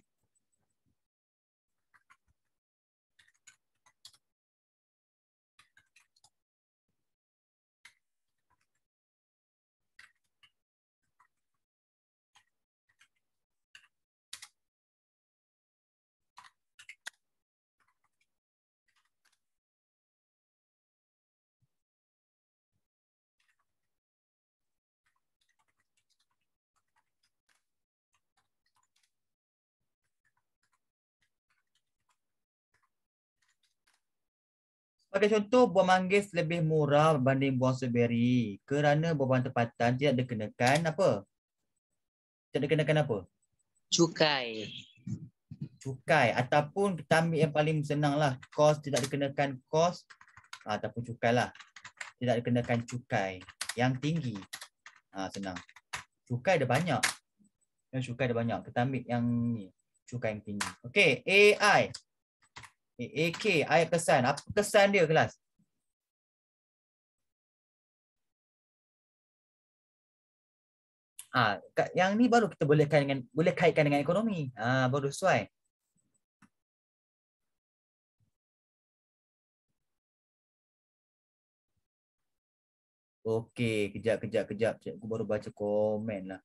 Sebagai contoh, buah manggis lebih murah berbanding buah strawberry kerana buah-buahan tempatan tidak dikenakan apa? Tidak dikenakan apa? Cukai. Cukai ataupun kita ambil yang paling senang lah Kos tidak dikenakan kos ah, ataupun cukai lah. Tidak dikenakan cukai yang tinggi. Ha, senang. Cukai ada banyak. Yang cukai ada banyak. Kita ambil yang ni. Cukai yang tinggi. Okay. AI. AK, ayat kesan. Apa kesan dia kelas? Ah, ha, yang ni baru kita boleh kaitkan dengan boleh kaitkan dengan ekonomi. Ah, ha, baru sesuai. Okey, kejap kejap kejap. Aku baru baca komen lah.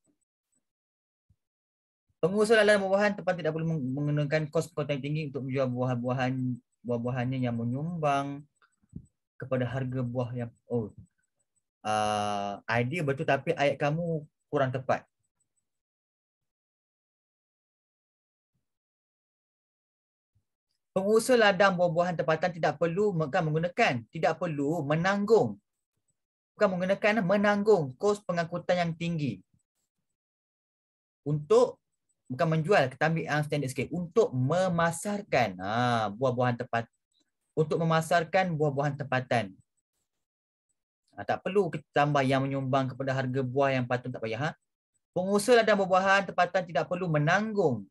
Pengusul alam buah-buahan tempat tidak perlu menggunakan kos kota tinggi untuk menjual buah-buahan buah-buahannya yang menyumbang kepada harga buah yang oh uh, idea betul tapi ayat kamu kurang tepat. Pengusul ladang buah-buahan tempatan tidak perlu bukan menggunakan, tidak perlu menanggung. Bukan menggunakan, menanggung kos pengangkutan yang tinggi. Untuk bukan menjual kita ambil ah, yang standard sikit untuk memasarkan ha buah-buahan tempat untuk memasarkan buah-buahan tempatan ha, tak perlu kita tambah yang menyumbang kepada harga buah yang patut tak payah ha pengusaha ladang buah-buahan tempatan tidak perlu menanggung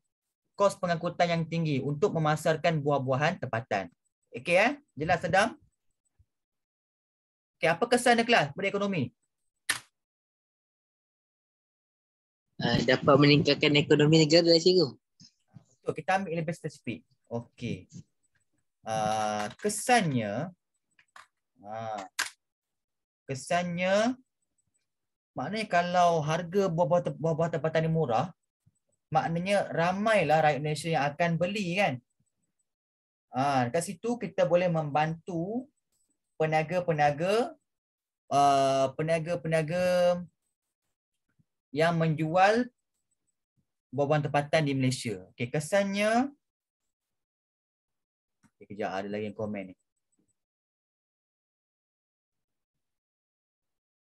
kos pengangkutan yang tinggi untuk memasarkan buah-buahan tempatan okey eh jelas sedang okey apa kesan dia kelas berekonomi ekonomi Ah, dapat meningkatkan ekonomi negara dari situ. Betul, kita ambil lebih spesifik. Okey. Uh, kesannya uh, kesannya maknanya kalau harga buah-buah buah-buah tempatan ni murah, maknanya ramailah rakyat Malaysia yang akan beli kan. Ah, uh, dekat situ kita boleh membantu peniaga-peniaga uh, peniaga-peniaga yang menjual bawang tempatan di Malaysia. Okey, kesannya okay, kejap ada lagi yang komen ni.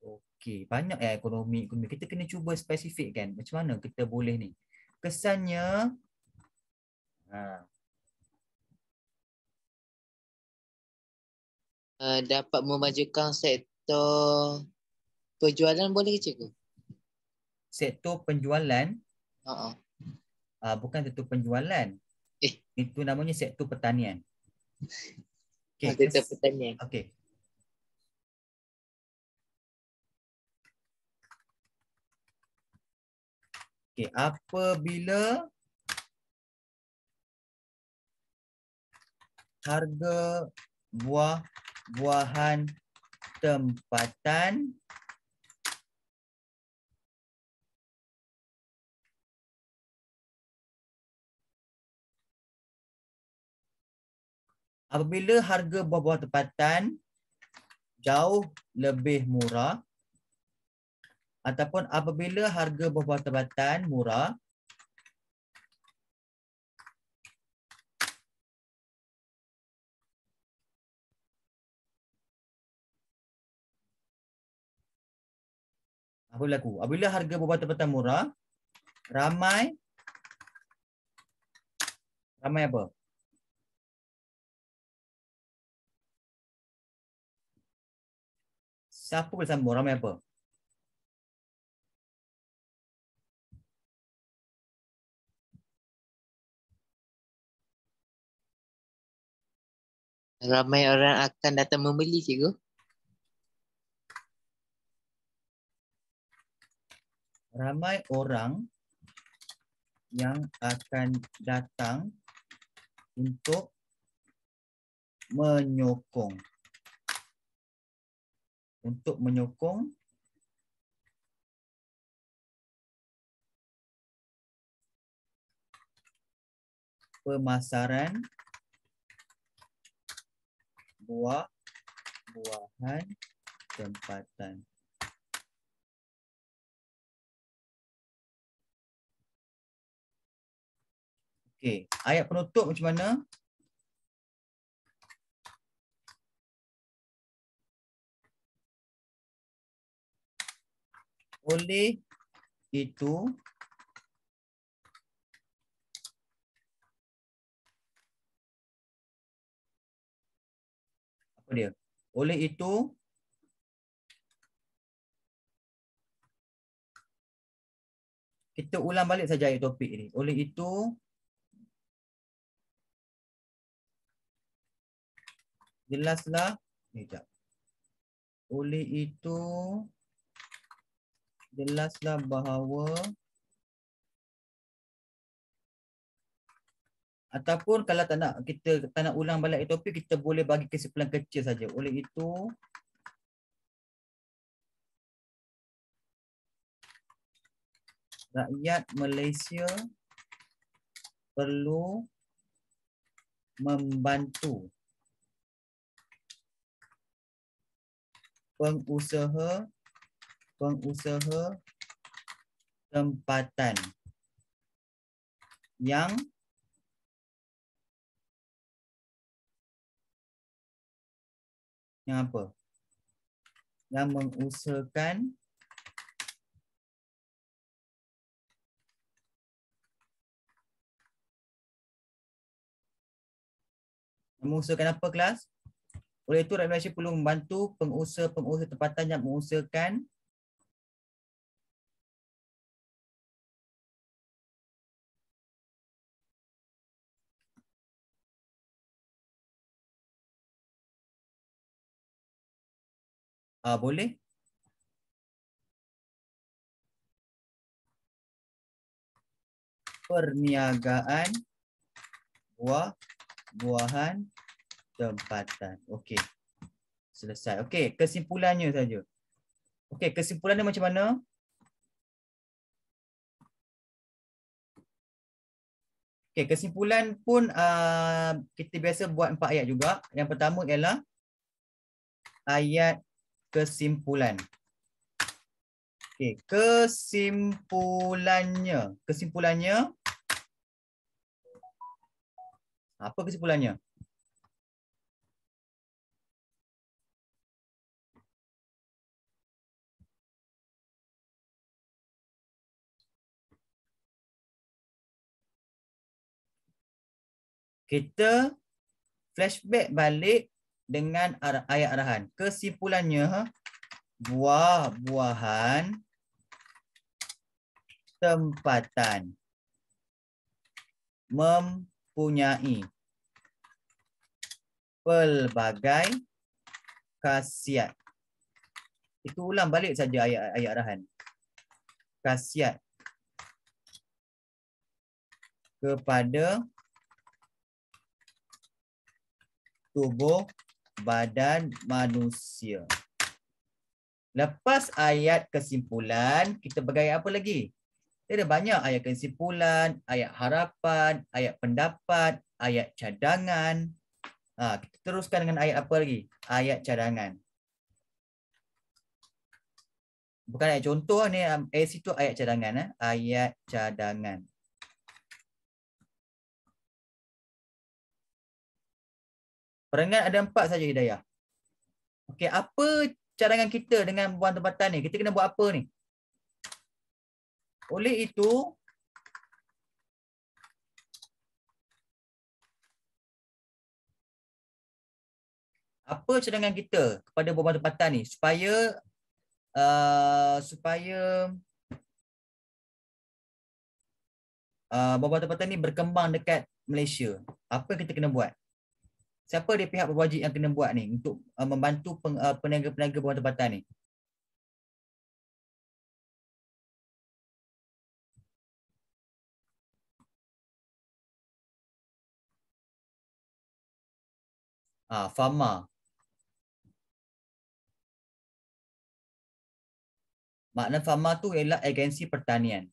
Okey, banyak eh ekonomi, ekonomi. Kita kena cuba spesifik kan. Macam mana kita boleh ni? Kesannya ha. Uh, dapat memajukan sektor perjualan boleh ke cikgu? sektor penjualan. Uh-uh. Uh, bukan sektor penjualan. Eh. Itu namanya sektor pertanian. Okay. Ah, sektor pertanian. Okay. Okay, apabila harga buah-buahan tempatan apabila harga buah-buah tempatan jauh lebih murah ataupun apabila harga buah-buah tempatan murah apa berlaku apabila harga buah-buah tempatan murah ramai ramai apa Siapa boleh sambung? Ramai apa? Ramai orang akan datang membeli cikgu. Ramai orang yang akan datang untuk menyokong untuk menyokong pemasaran buah-buahan tempatan. Okey, ayat penutup macam mana? oleh itu apa dia oleh itu kita ulang balik saja ayat topik ini oleh itu jelaslah sekejap oleh itu jelaslah bahawa ataupun kalau tak nak kita tak nak ulang balik topik kita boleh bagi kesimpulan kecil saja oleh itu rakyat Malaysia perlu membantu pengusaha pengusaha tempatan yang yang apa yang mengusahakan mengusahakan apa kelas oleh itu rakyat Malaysia perlu membantu pengusaha-pengusaha tempatan yang mengusahakan Uh, boleh? Perniagaan buah-buahan tempatan. Okey. Selesai. Okey, kesimpulannya saja. Okey, kesimpulannya macam mana? Okey, kesimpulan pun uh, kita biasa buat empat ayat juga. Yang pertama ialah ayat kesimpulan. Okey, kesimpulannya. Kesimpulannya apa kesimpulannya? Kita flashback balik dengan ayat arahan. Kesimpulannya, buah-buahan tempatan mempunyai pelbagai khasiat. Itu ulang balik saja ayat, ayat arahan. Khasiat kepada tubuh badan manusia. Lepas ayat kesimpulan, kita bagai apa lagi? Ada banyak ayat kesimpulan, ayat harapan, ayat pendapat, ayat cadangan. Ha, kita teruskan dengan ayat apa lagi? Ayat cadangan. Bukan ayat contoh ni, eh situ ayat cadangan. Eh? Ayat cadangan. Perenggan ada empat saja hidayah. Okey, apa cadangan kita dengan buah tempatan ni? Kita kena buat apa ni? Oleh itu apa cadangan kita kepada buah tempatan ni supaya uh, supaya Uh, Bapak-bapak ni berkembang dekat Malaysia. Apa kita kena buat? siapa dari pihak berwajib yang kena buat ni untuk uh, membantu peng, uh, peniaga-peniaga bawang tempatan ni? Ah, Fama. Makna Fama tu ialah agensi pertanian.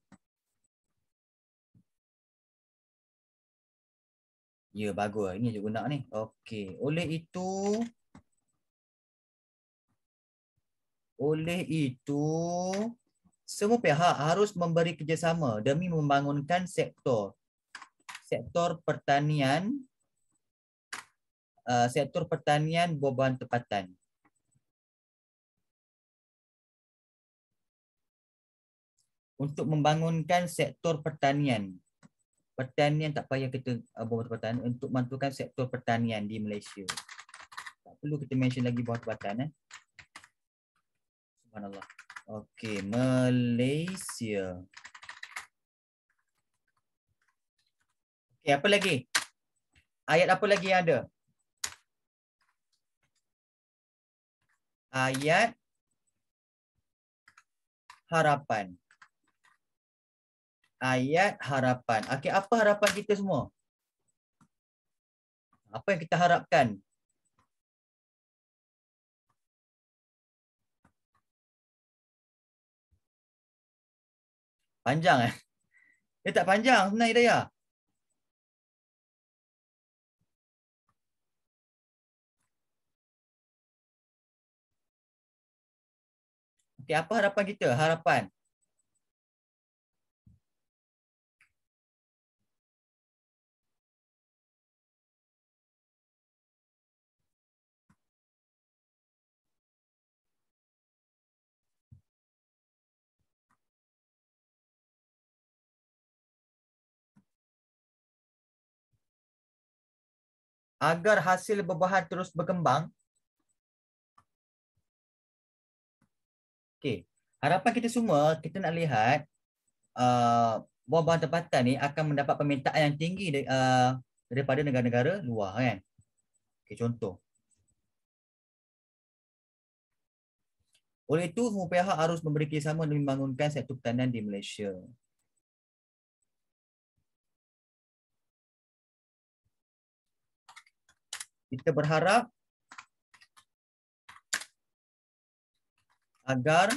Ya, bagus. Ini je nak ni. Okey. Oleh itu Oleh itu semua pihak harus memberi kerjasama demi membangunkan sektor sektor pertanian uh, sektor pertanian berbahan tempatan. Untuk membangunkan sektor pertanian pertanian tak payah kita uh, bawah tempatan untuk mantulkan sektor pertanian di Malaysia. Tak perlu kita mention lagi bawah tempatan. Eh. Subhanallah. Okey, Malaysia. Okey, apa lagi? Ayat apa lagi yang ada? Ayat harapan ayat harapan. Okey, apa harapan kita semua? Apa yang kita harapkan? Panjang eh? Eh tak panjang sebenarnya Daya. Okey, apa harapan kita? Harapan. agar hasil berbahan terus berkembang. Okey, harapan kita semua kita nak lihat uh, buah-buahan tempatan ni akan mendapat permintaan yang tinggi uh, daripada negara-negara luar kan. Okey, contoh. Oleh itu, pihak harus memberi kerjasama demi membangunkan sektor pertanian di Malaysia. kita berharap agar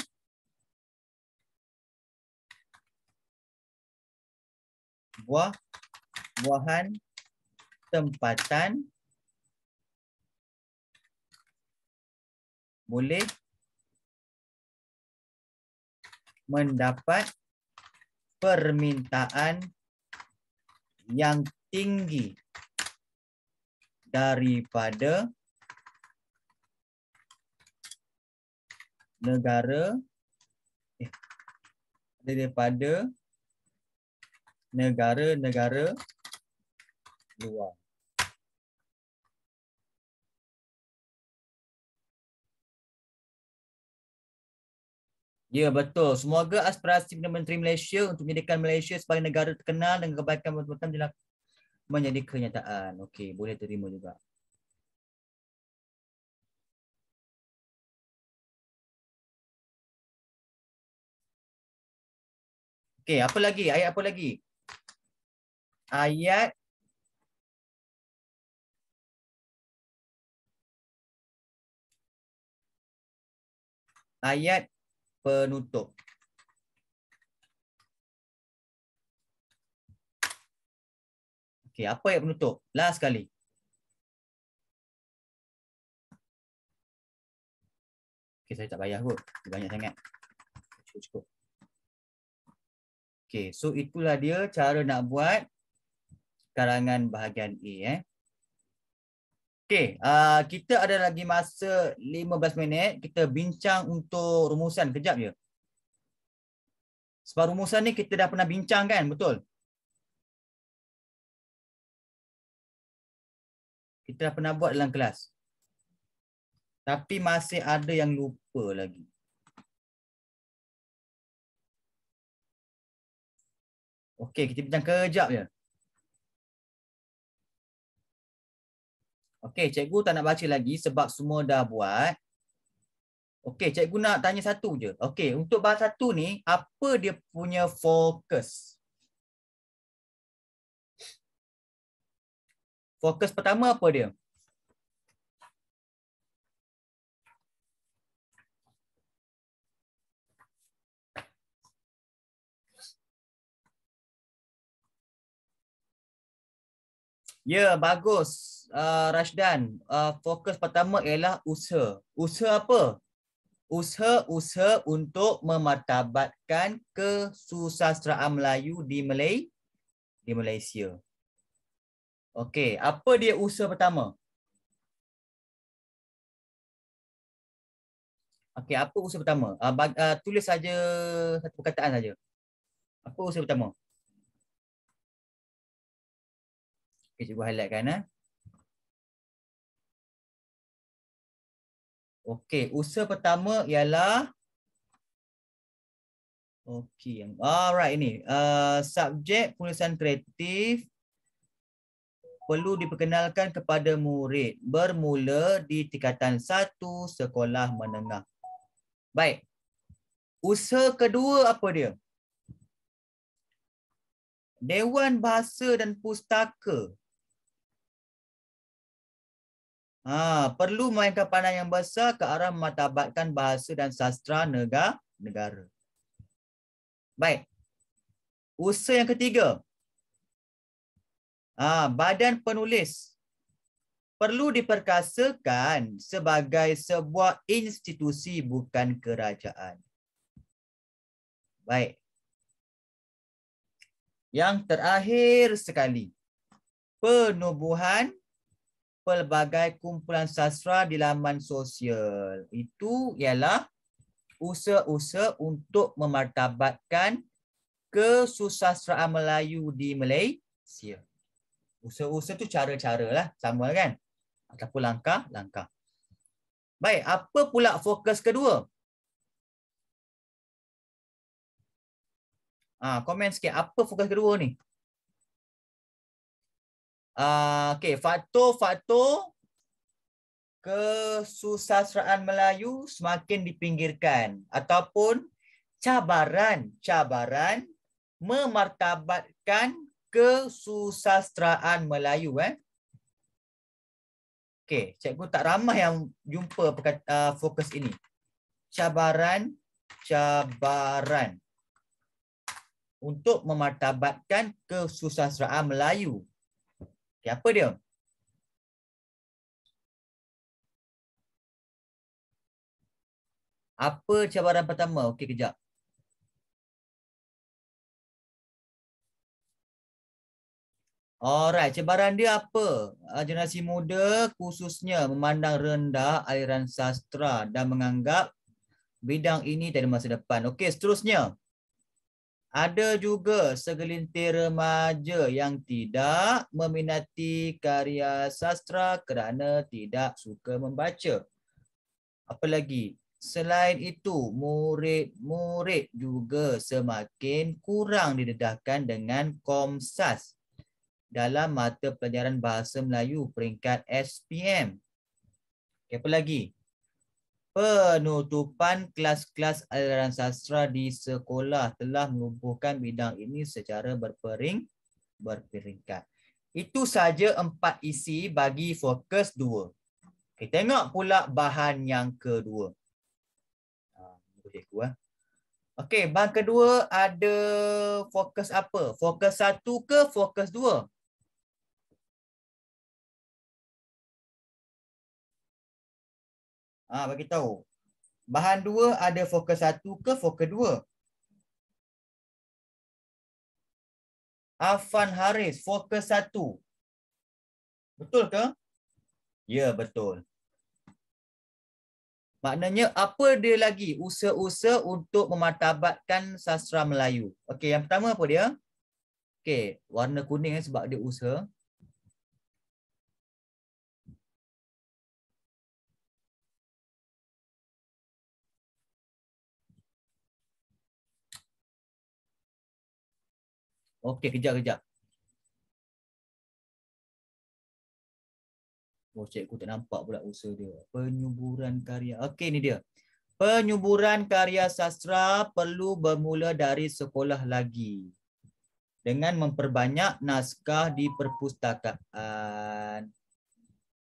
buah-buahan tempatan boleh mendapat permintaan yang tinggi daripada negara eh, daripada negara-negara luar. Ya betul. Semoga aspirasi Perdana Menteri Malaysia untuk menjadikan Malaysia sebagai negara terkenal dengan kebaikan pembangunan dilakukan menjadi kenyataan. Okey, boleh terima juga. Okey, apa lagi? Ayat apa lagi? Ayat Ayat penutup. Okey, apa yang penutup? Last kali. Okey, saya tak bayar kot. Banyak sangat. Cukup-cukup. Okey, so itulah dia cara nak buat karangan bahagian A eh. Okey, uh, kita ada lagi masa 15 minit kita bincang untuk rumusan kejap je. Sebab rumusan ni kita dah pernah bincang kan, betul? kita dah pernah buat dalam kelas. Tapi masih ada yang lupa lagi. Okey, kita bincang kejap je. Okey, cikgu tak nak baca lagi sebab semua dah buat. Okey, cikgu nak tanya satu je. Okey, untuk bahasa satu ni, apa dia punya fokus? Fokus. Fokus pertama apa dia? Ya, yeah, bagus uh, Rashdan. Uh, fokus pertama ialah usaha. Usaha apa? Usaha-usaha untuk memartabatkan kesusasteraan Melayu di Malay di Malaysia. Okey, apa dia usaha pertama? Okey, apa usaha pertama? Uh, bag, uh, tulis saja satu perkataan saja. Apa usaha pertama? Okey, cuba highlightkan eh. Okey, usaha pertama ialah Okey, alright ini. Uh, subjek tulisan kreatif perlu diperkenalkan kepada murid bermula di tingkatan satu sekolah menengah. Baik. Usaha kedua apa dia? Dewan Bahasa dan Pustaka. Ha, perlu mainkan pandan yang besar ke arah mematabatkan bahasa dan sastra negara. Baik. Usaha yang ketiga, Ah, badan penulis perlu diperkasakan sebagai sebuah institusi bukan kerajaan. Baik. Yang terakhir sekali, penubuhan pelbagai kumpulan sastra di laman sosial. Itu ialah usaha-usaha untuk memartabatkan kesusastraan Melayu di Malaysia. Usaha-usaha tu cara-cara lah. Sama kan? Ataupun langkah-langkah. Baik, apa pula fokus kedua? Ah, komen sikit. Apa fokus kedua ni? Ah, okay, faktor-faktor kesusasteraan Melayu semakin dipinggirkan. Ataupun cabaran-cabaran memartabatkan kesusastraan Melayu eh. Okey, cikgu tak ramai yang jumpa perkata, uh, fokus ini. Cabaran cabaran untuk memartabatkan kesusastraan Melayu. Okay, apa dia? Apa cabaran pertama? Okey, kejap. Alright, cabaran dia apa? Ah, generasi muda khususnya memandang rendah aliran sastra dan menganggap bidang ini tak masa depan. Okey, seterusnya. Ada juga segelintir remaja yang tidak meminati karya sastra kerana tidak suka membaca. Apa lagi? Selain itu, murid-murid juga semakin kurang didedahkan dengan komsas dalam mata pelajaran Bahasa Melayu peringkat SPM. Okay, apa lagi? Penutupan kelas-kelas aliran sastra di sekolah telah melumpuhkan bidang ini secara berpering berperingkat. Itu saja empat isi bagi fokus dua. Okay, tengok pula bahan yang kedua. Ha, okay, eh. okay, bahan kedua ada fokus apa? Fokus satu ke Fokus dua. Ha, bagi tahu. Bahan dua ada fokus satu ke fokus dua. Afan Haris, fokus satu Betul ke? Ya, betul. Maknanya apa dia lagi usaha-usaha untuk memartabatkan sastra Melayu. Okey, yang pertama apa dia? Okey, warna kuning eh sebab dia usaha. Okey, kejap-kejap. Oh, cikgu tak nampak pula usaha dia. Penyuburan karya. Okey, ni dia. Penyuburan karya sastra perlu bermula dari sekolah lagi. Dengan memperbanyak naskah di perpustakaan.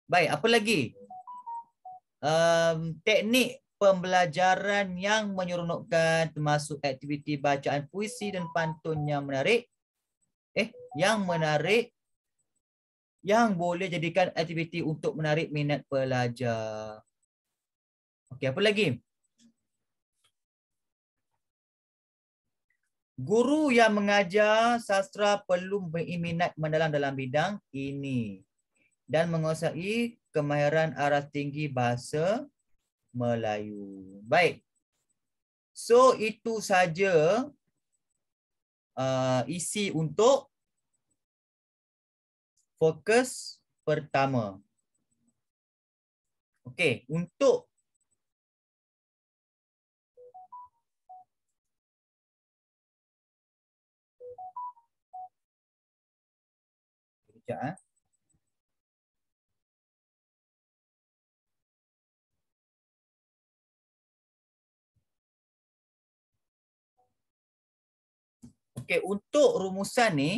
Baik, apa lagi? Um, teknik pembelajaran yang menyeronokkan termasuk aktiviti bacaan puisi dan pantun yang menarik yang menarik yang boleh jadikan aktiviti untuk menarik minat pelajar. Okey, apa lagi? Guru yang mengajar sastra perlu mempunyai minat mendalam dalam bidang ini dan menguasai kemahiran aras tinggi bahasa Melayu. Baik. So itu saja uh, isi untuk fokus pertama. Okey, untuk Sekejap eh. Okey, untuk rumusan ni,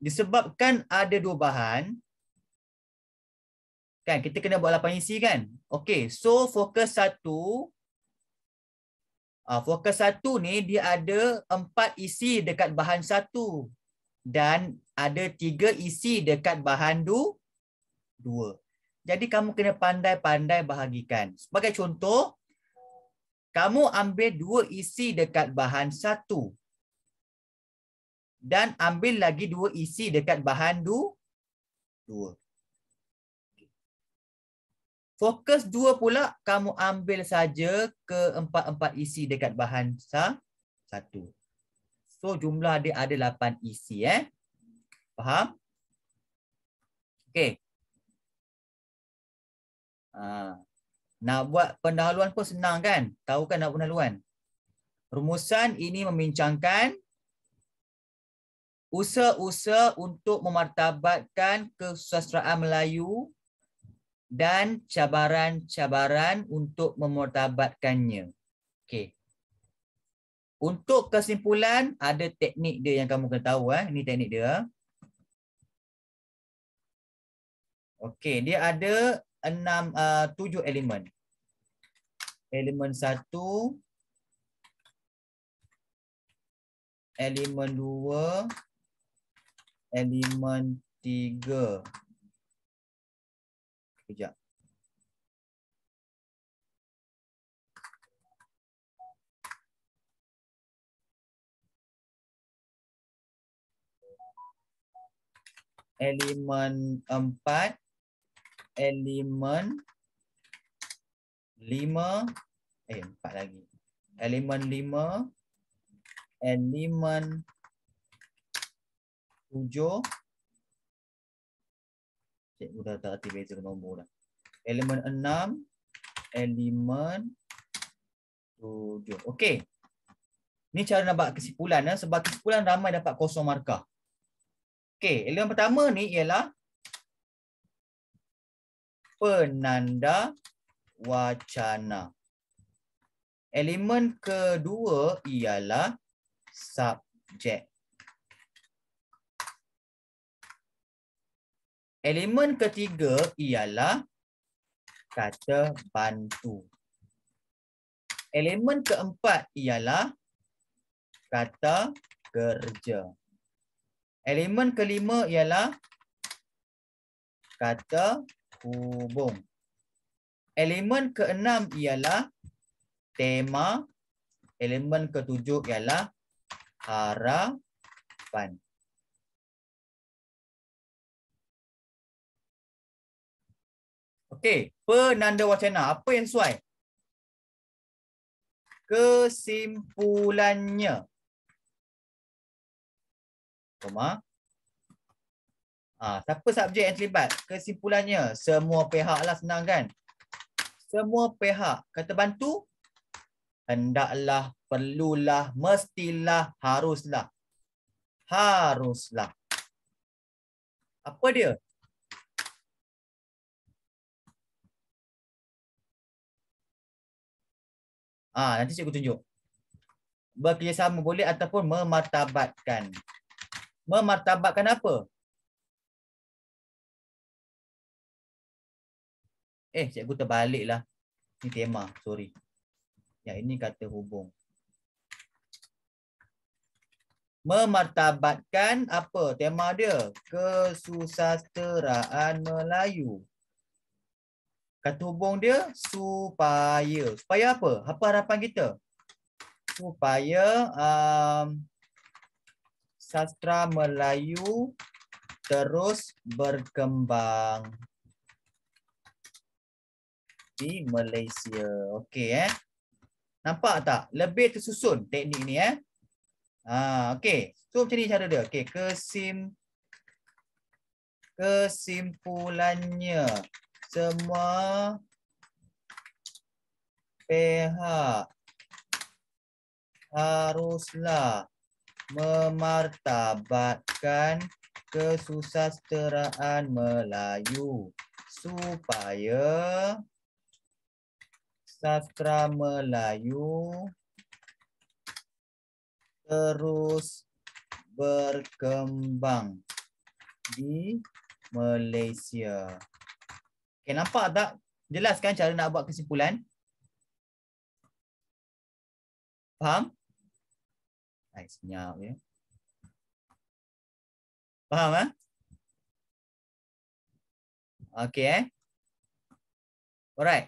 disebabkan ada dua bahan kan kita kena buat lapan isi kan okey so fokus satu uh, fokus satu ni dia ada empat isi dekat bahan satu dan ada tiga isi dekat bahan du dua jadi kamu kena pandai-pandai bahagikan sebagai contoh kamu ambil dua isi dekat bahan satu dan ambil lagi dua isi dekat bahan du dua. Fokus dua pula kamu ambil saja ke empat-empat isi dekat bahan satu. So jumlah dia ada lapan isi eh. Faham? Okey. Ha. Nak buat pendahuluan pun senang kan? Tahu kan nak pendahuluan? Rumusan ini membincangkan usaha-usaha untuk memartabatkan kesusasteraan Melayu dan cabaran-cabaran untuk memartabatkannya. Okey. Untuk kesimpulan ada teknik dia yang kamu kena tahu eh. Ini teknik dia. Okey, dia ada 6 7 uh, elemen. Elemen 1 elemen 2 elemen 3. Sekejap. Elemen 4. Elemen 5. Eh, 4 lagi. Elemen 5. Elemen tujuh. Cikgu dah tak aktif beza nombor lah. Elemen enam. Elemen tujuh. Okey. Ni cara nak buat kesimpulan. Eh? Sebab kesimpulan ramai dapat kosong markah. Okey. Elemen pertama ni ialah penanda wacana. Elemen kedua ialah subjek. Elemen ketiga ialah kata bantu. Elemen keempat ialah kata kerja. Elemen kelima ialah kata hubung. Elemen keenam ialah tema. Elemen ketujuh ialah harapan. Okey, penanda wacana. Apa yang sesuai? Kesimpulannya. Koma. Ah, siapa subjek yang terlibat? Kesimpulannya. Semua pihak lah senang kan? Semua pihak. Kata bantu? Hendaklah, perlulah, mestilah, haruslah. Haruslah. Apa dia? Ah, nanti cikgu tunjuk. Bekerjasama boleh ataupun memartabatkan. Memartabatkan apa? Eh, cikgu terbaliklah. Ini tema, sorry. Yang ini kata hubung. Memartabatkan apa? Tema dia. Kesusasteraan Melayu. Kata hubung dia supaya. Supaya apa? Apa harapan kita? Supaya um, sastra Melayu terus berkembang di Malaysia. Okey eh. Nampak tak? Lebih tersusun teknik ni eh. Ah, okey. So macam ni cara dia. Okey, kesim kesimpulannya semua PH haruslah memartabatkan kesusasteraan Melayu supaya sastra Melayu terus berkembang di Malaysia. Okay, eh, nampak tak? Jelaskan cara nak buat kesimpulan. Faham? Hai, senyap ya. Faham eh? Okay eh? Alright.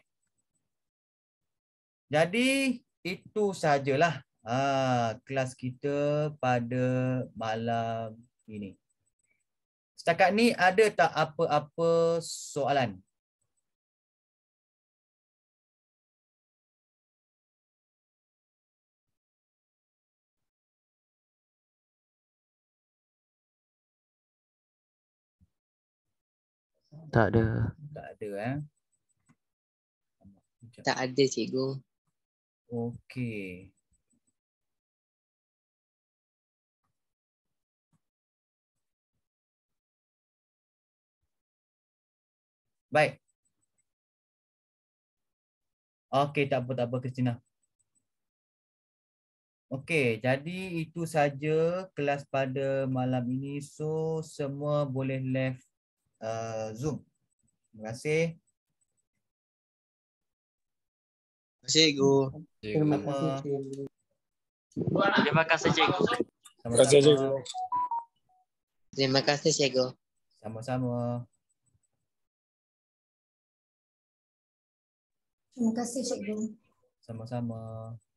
Jadi, itu sajalah ah, kelas kita pada malam ini. Setakat ni ada tak apa-apa soalan? Tak ada. Tak ada eh. Sekejap. Tak ada cikgu. Okey. Baik. Okey, tak apa tak apa Kristina. Okey, jadi itu saja kelas pada malam ini. So semua boleh left uh, Zoom. Terima kasih. Terima kasih, Cikgu. Terima kasih, Cikgu. Terima kasih, Cikgu. Terima kasih, Cikgu. Terima kasih, Cikgu. Sama-sama. Terima kasih, Cikgu. Sama-sama.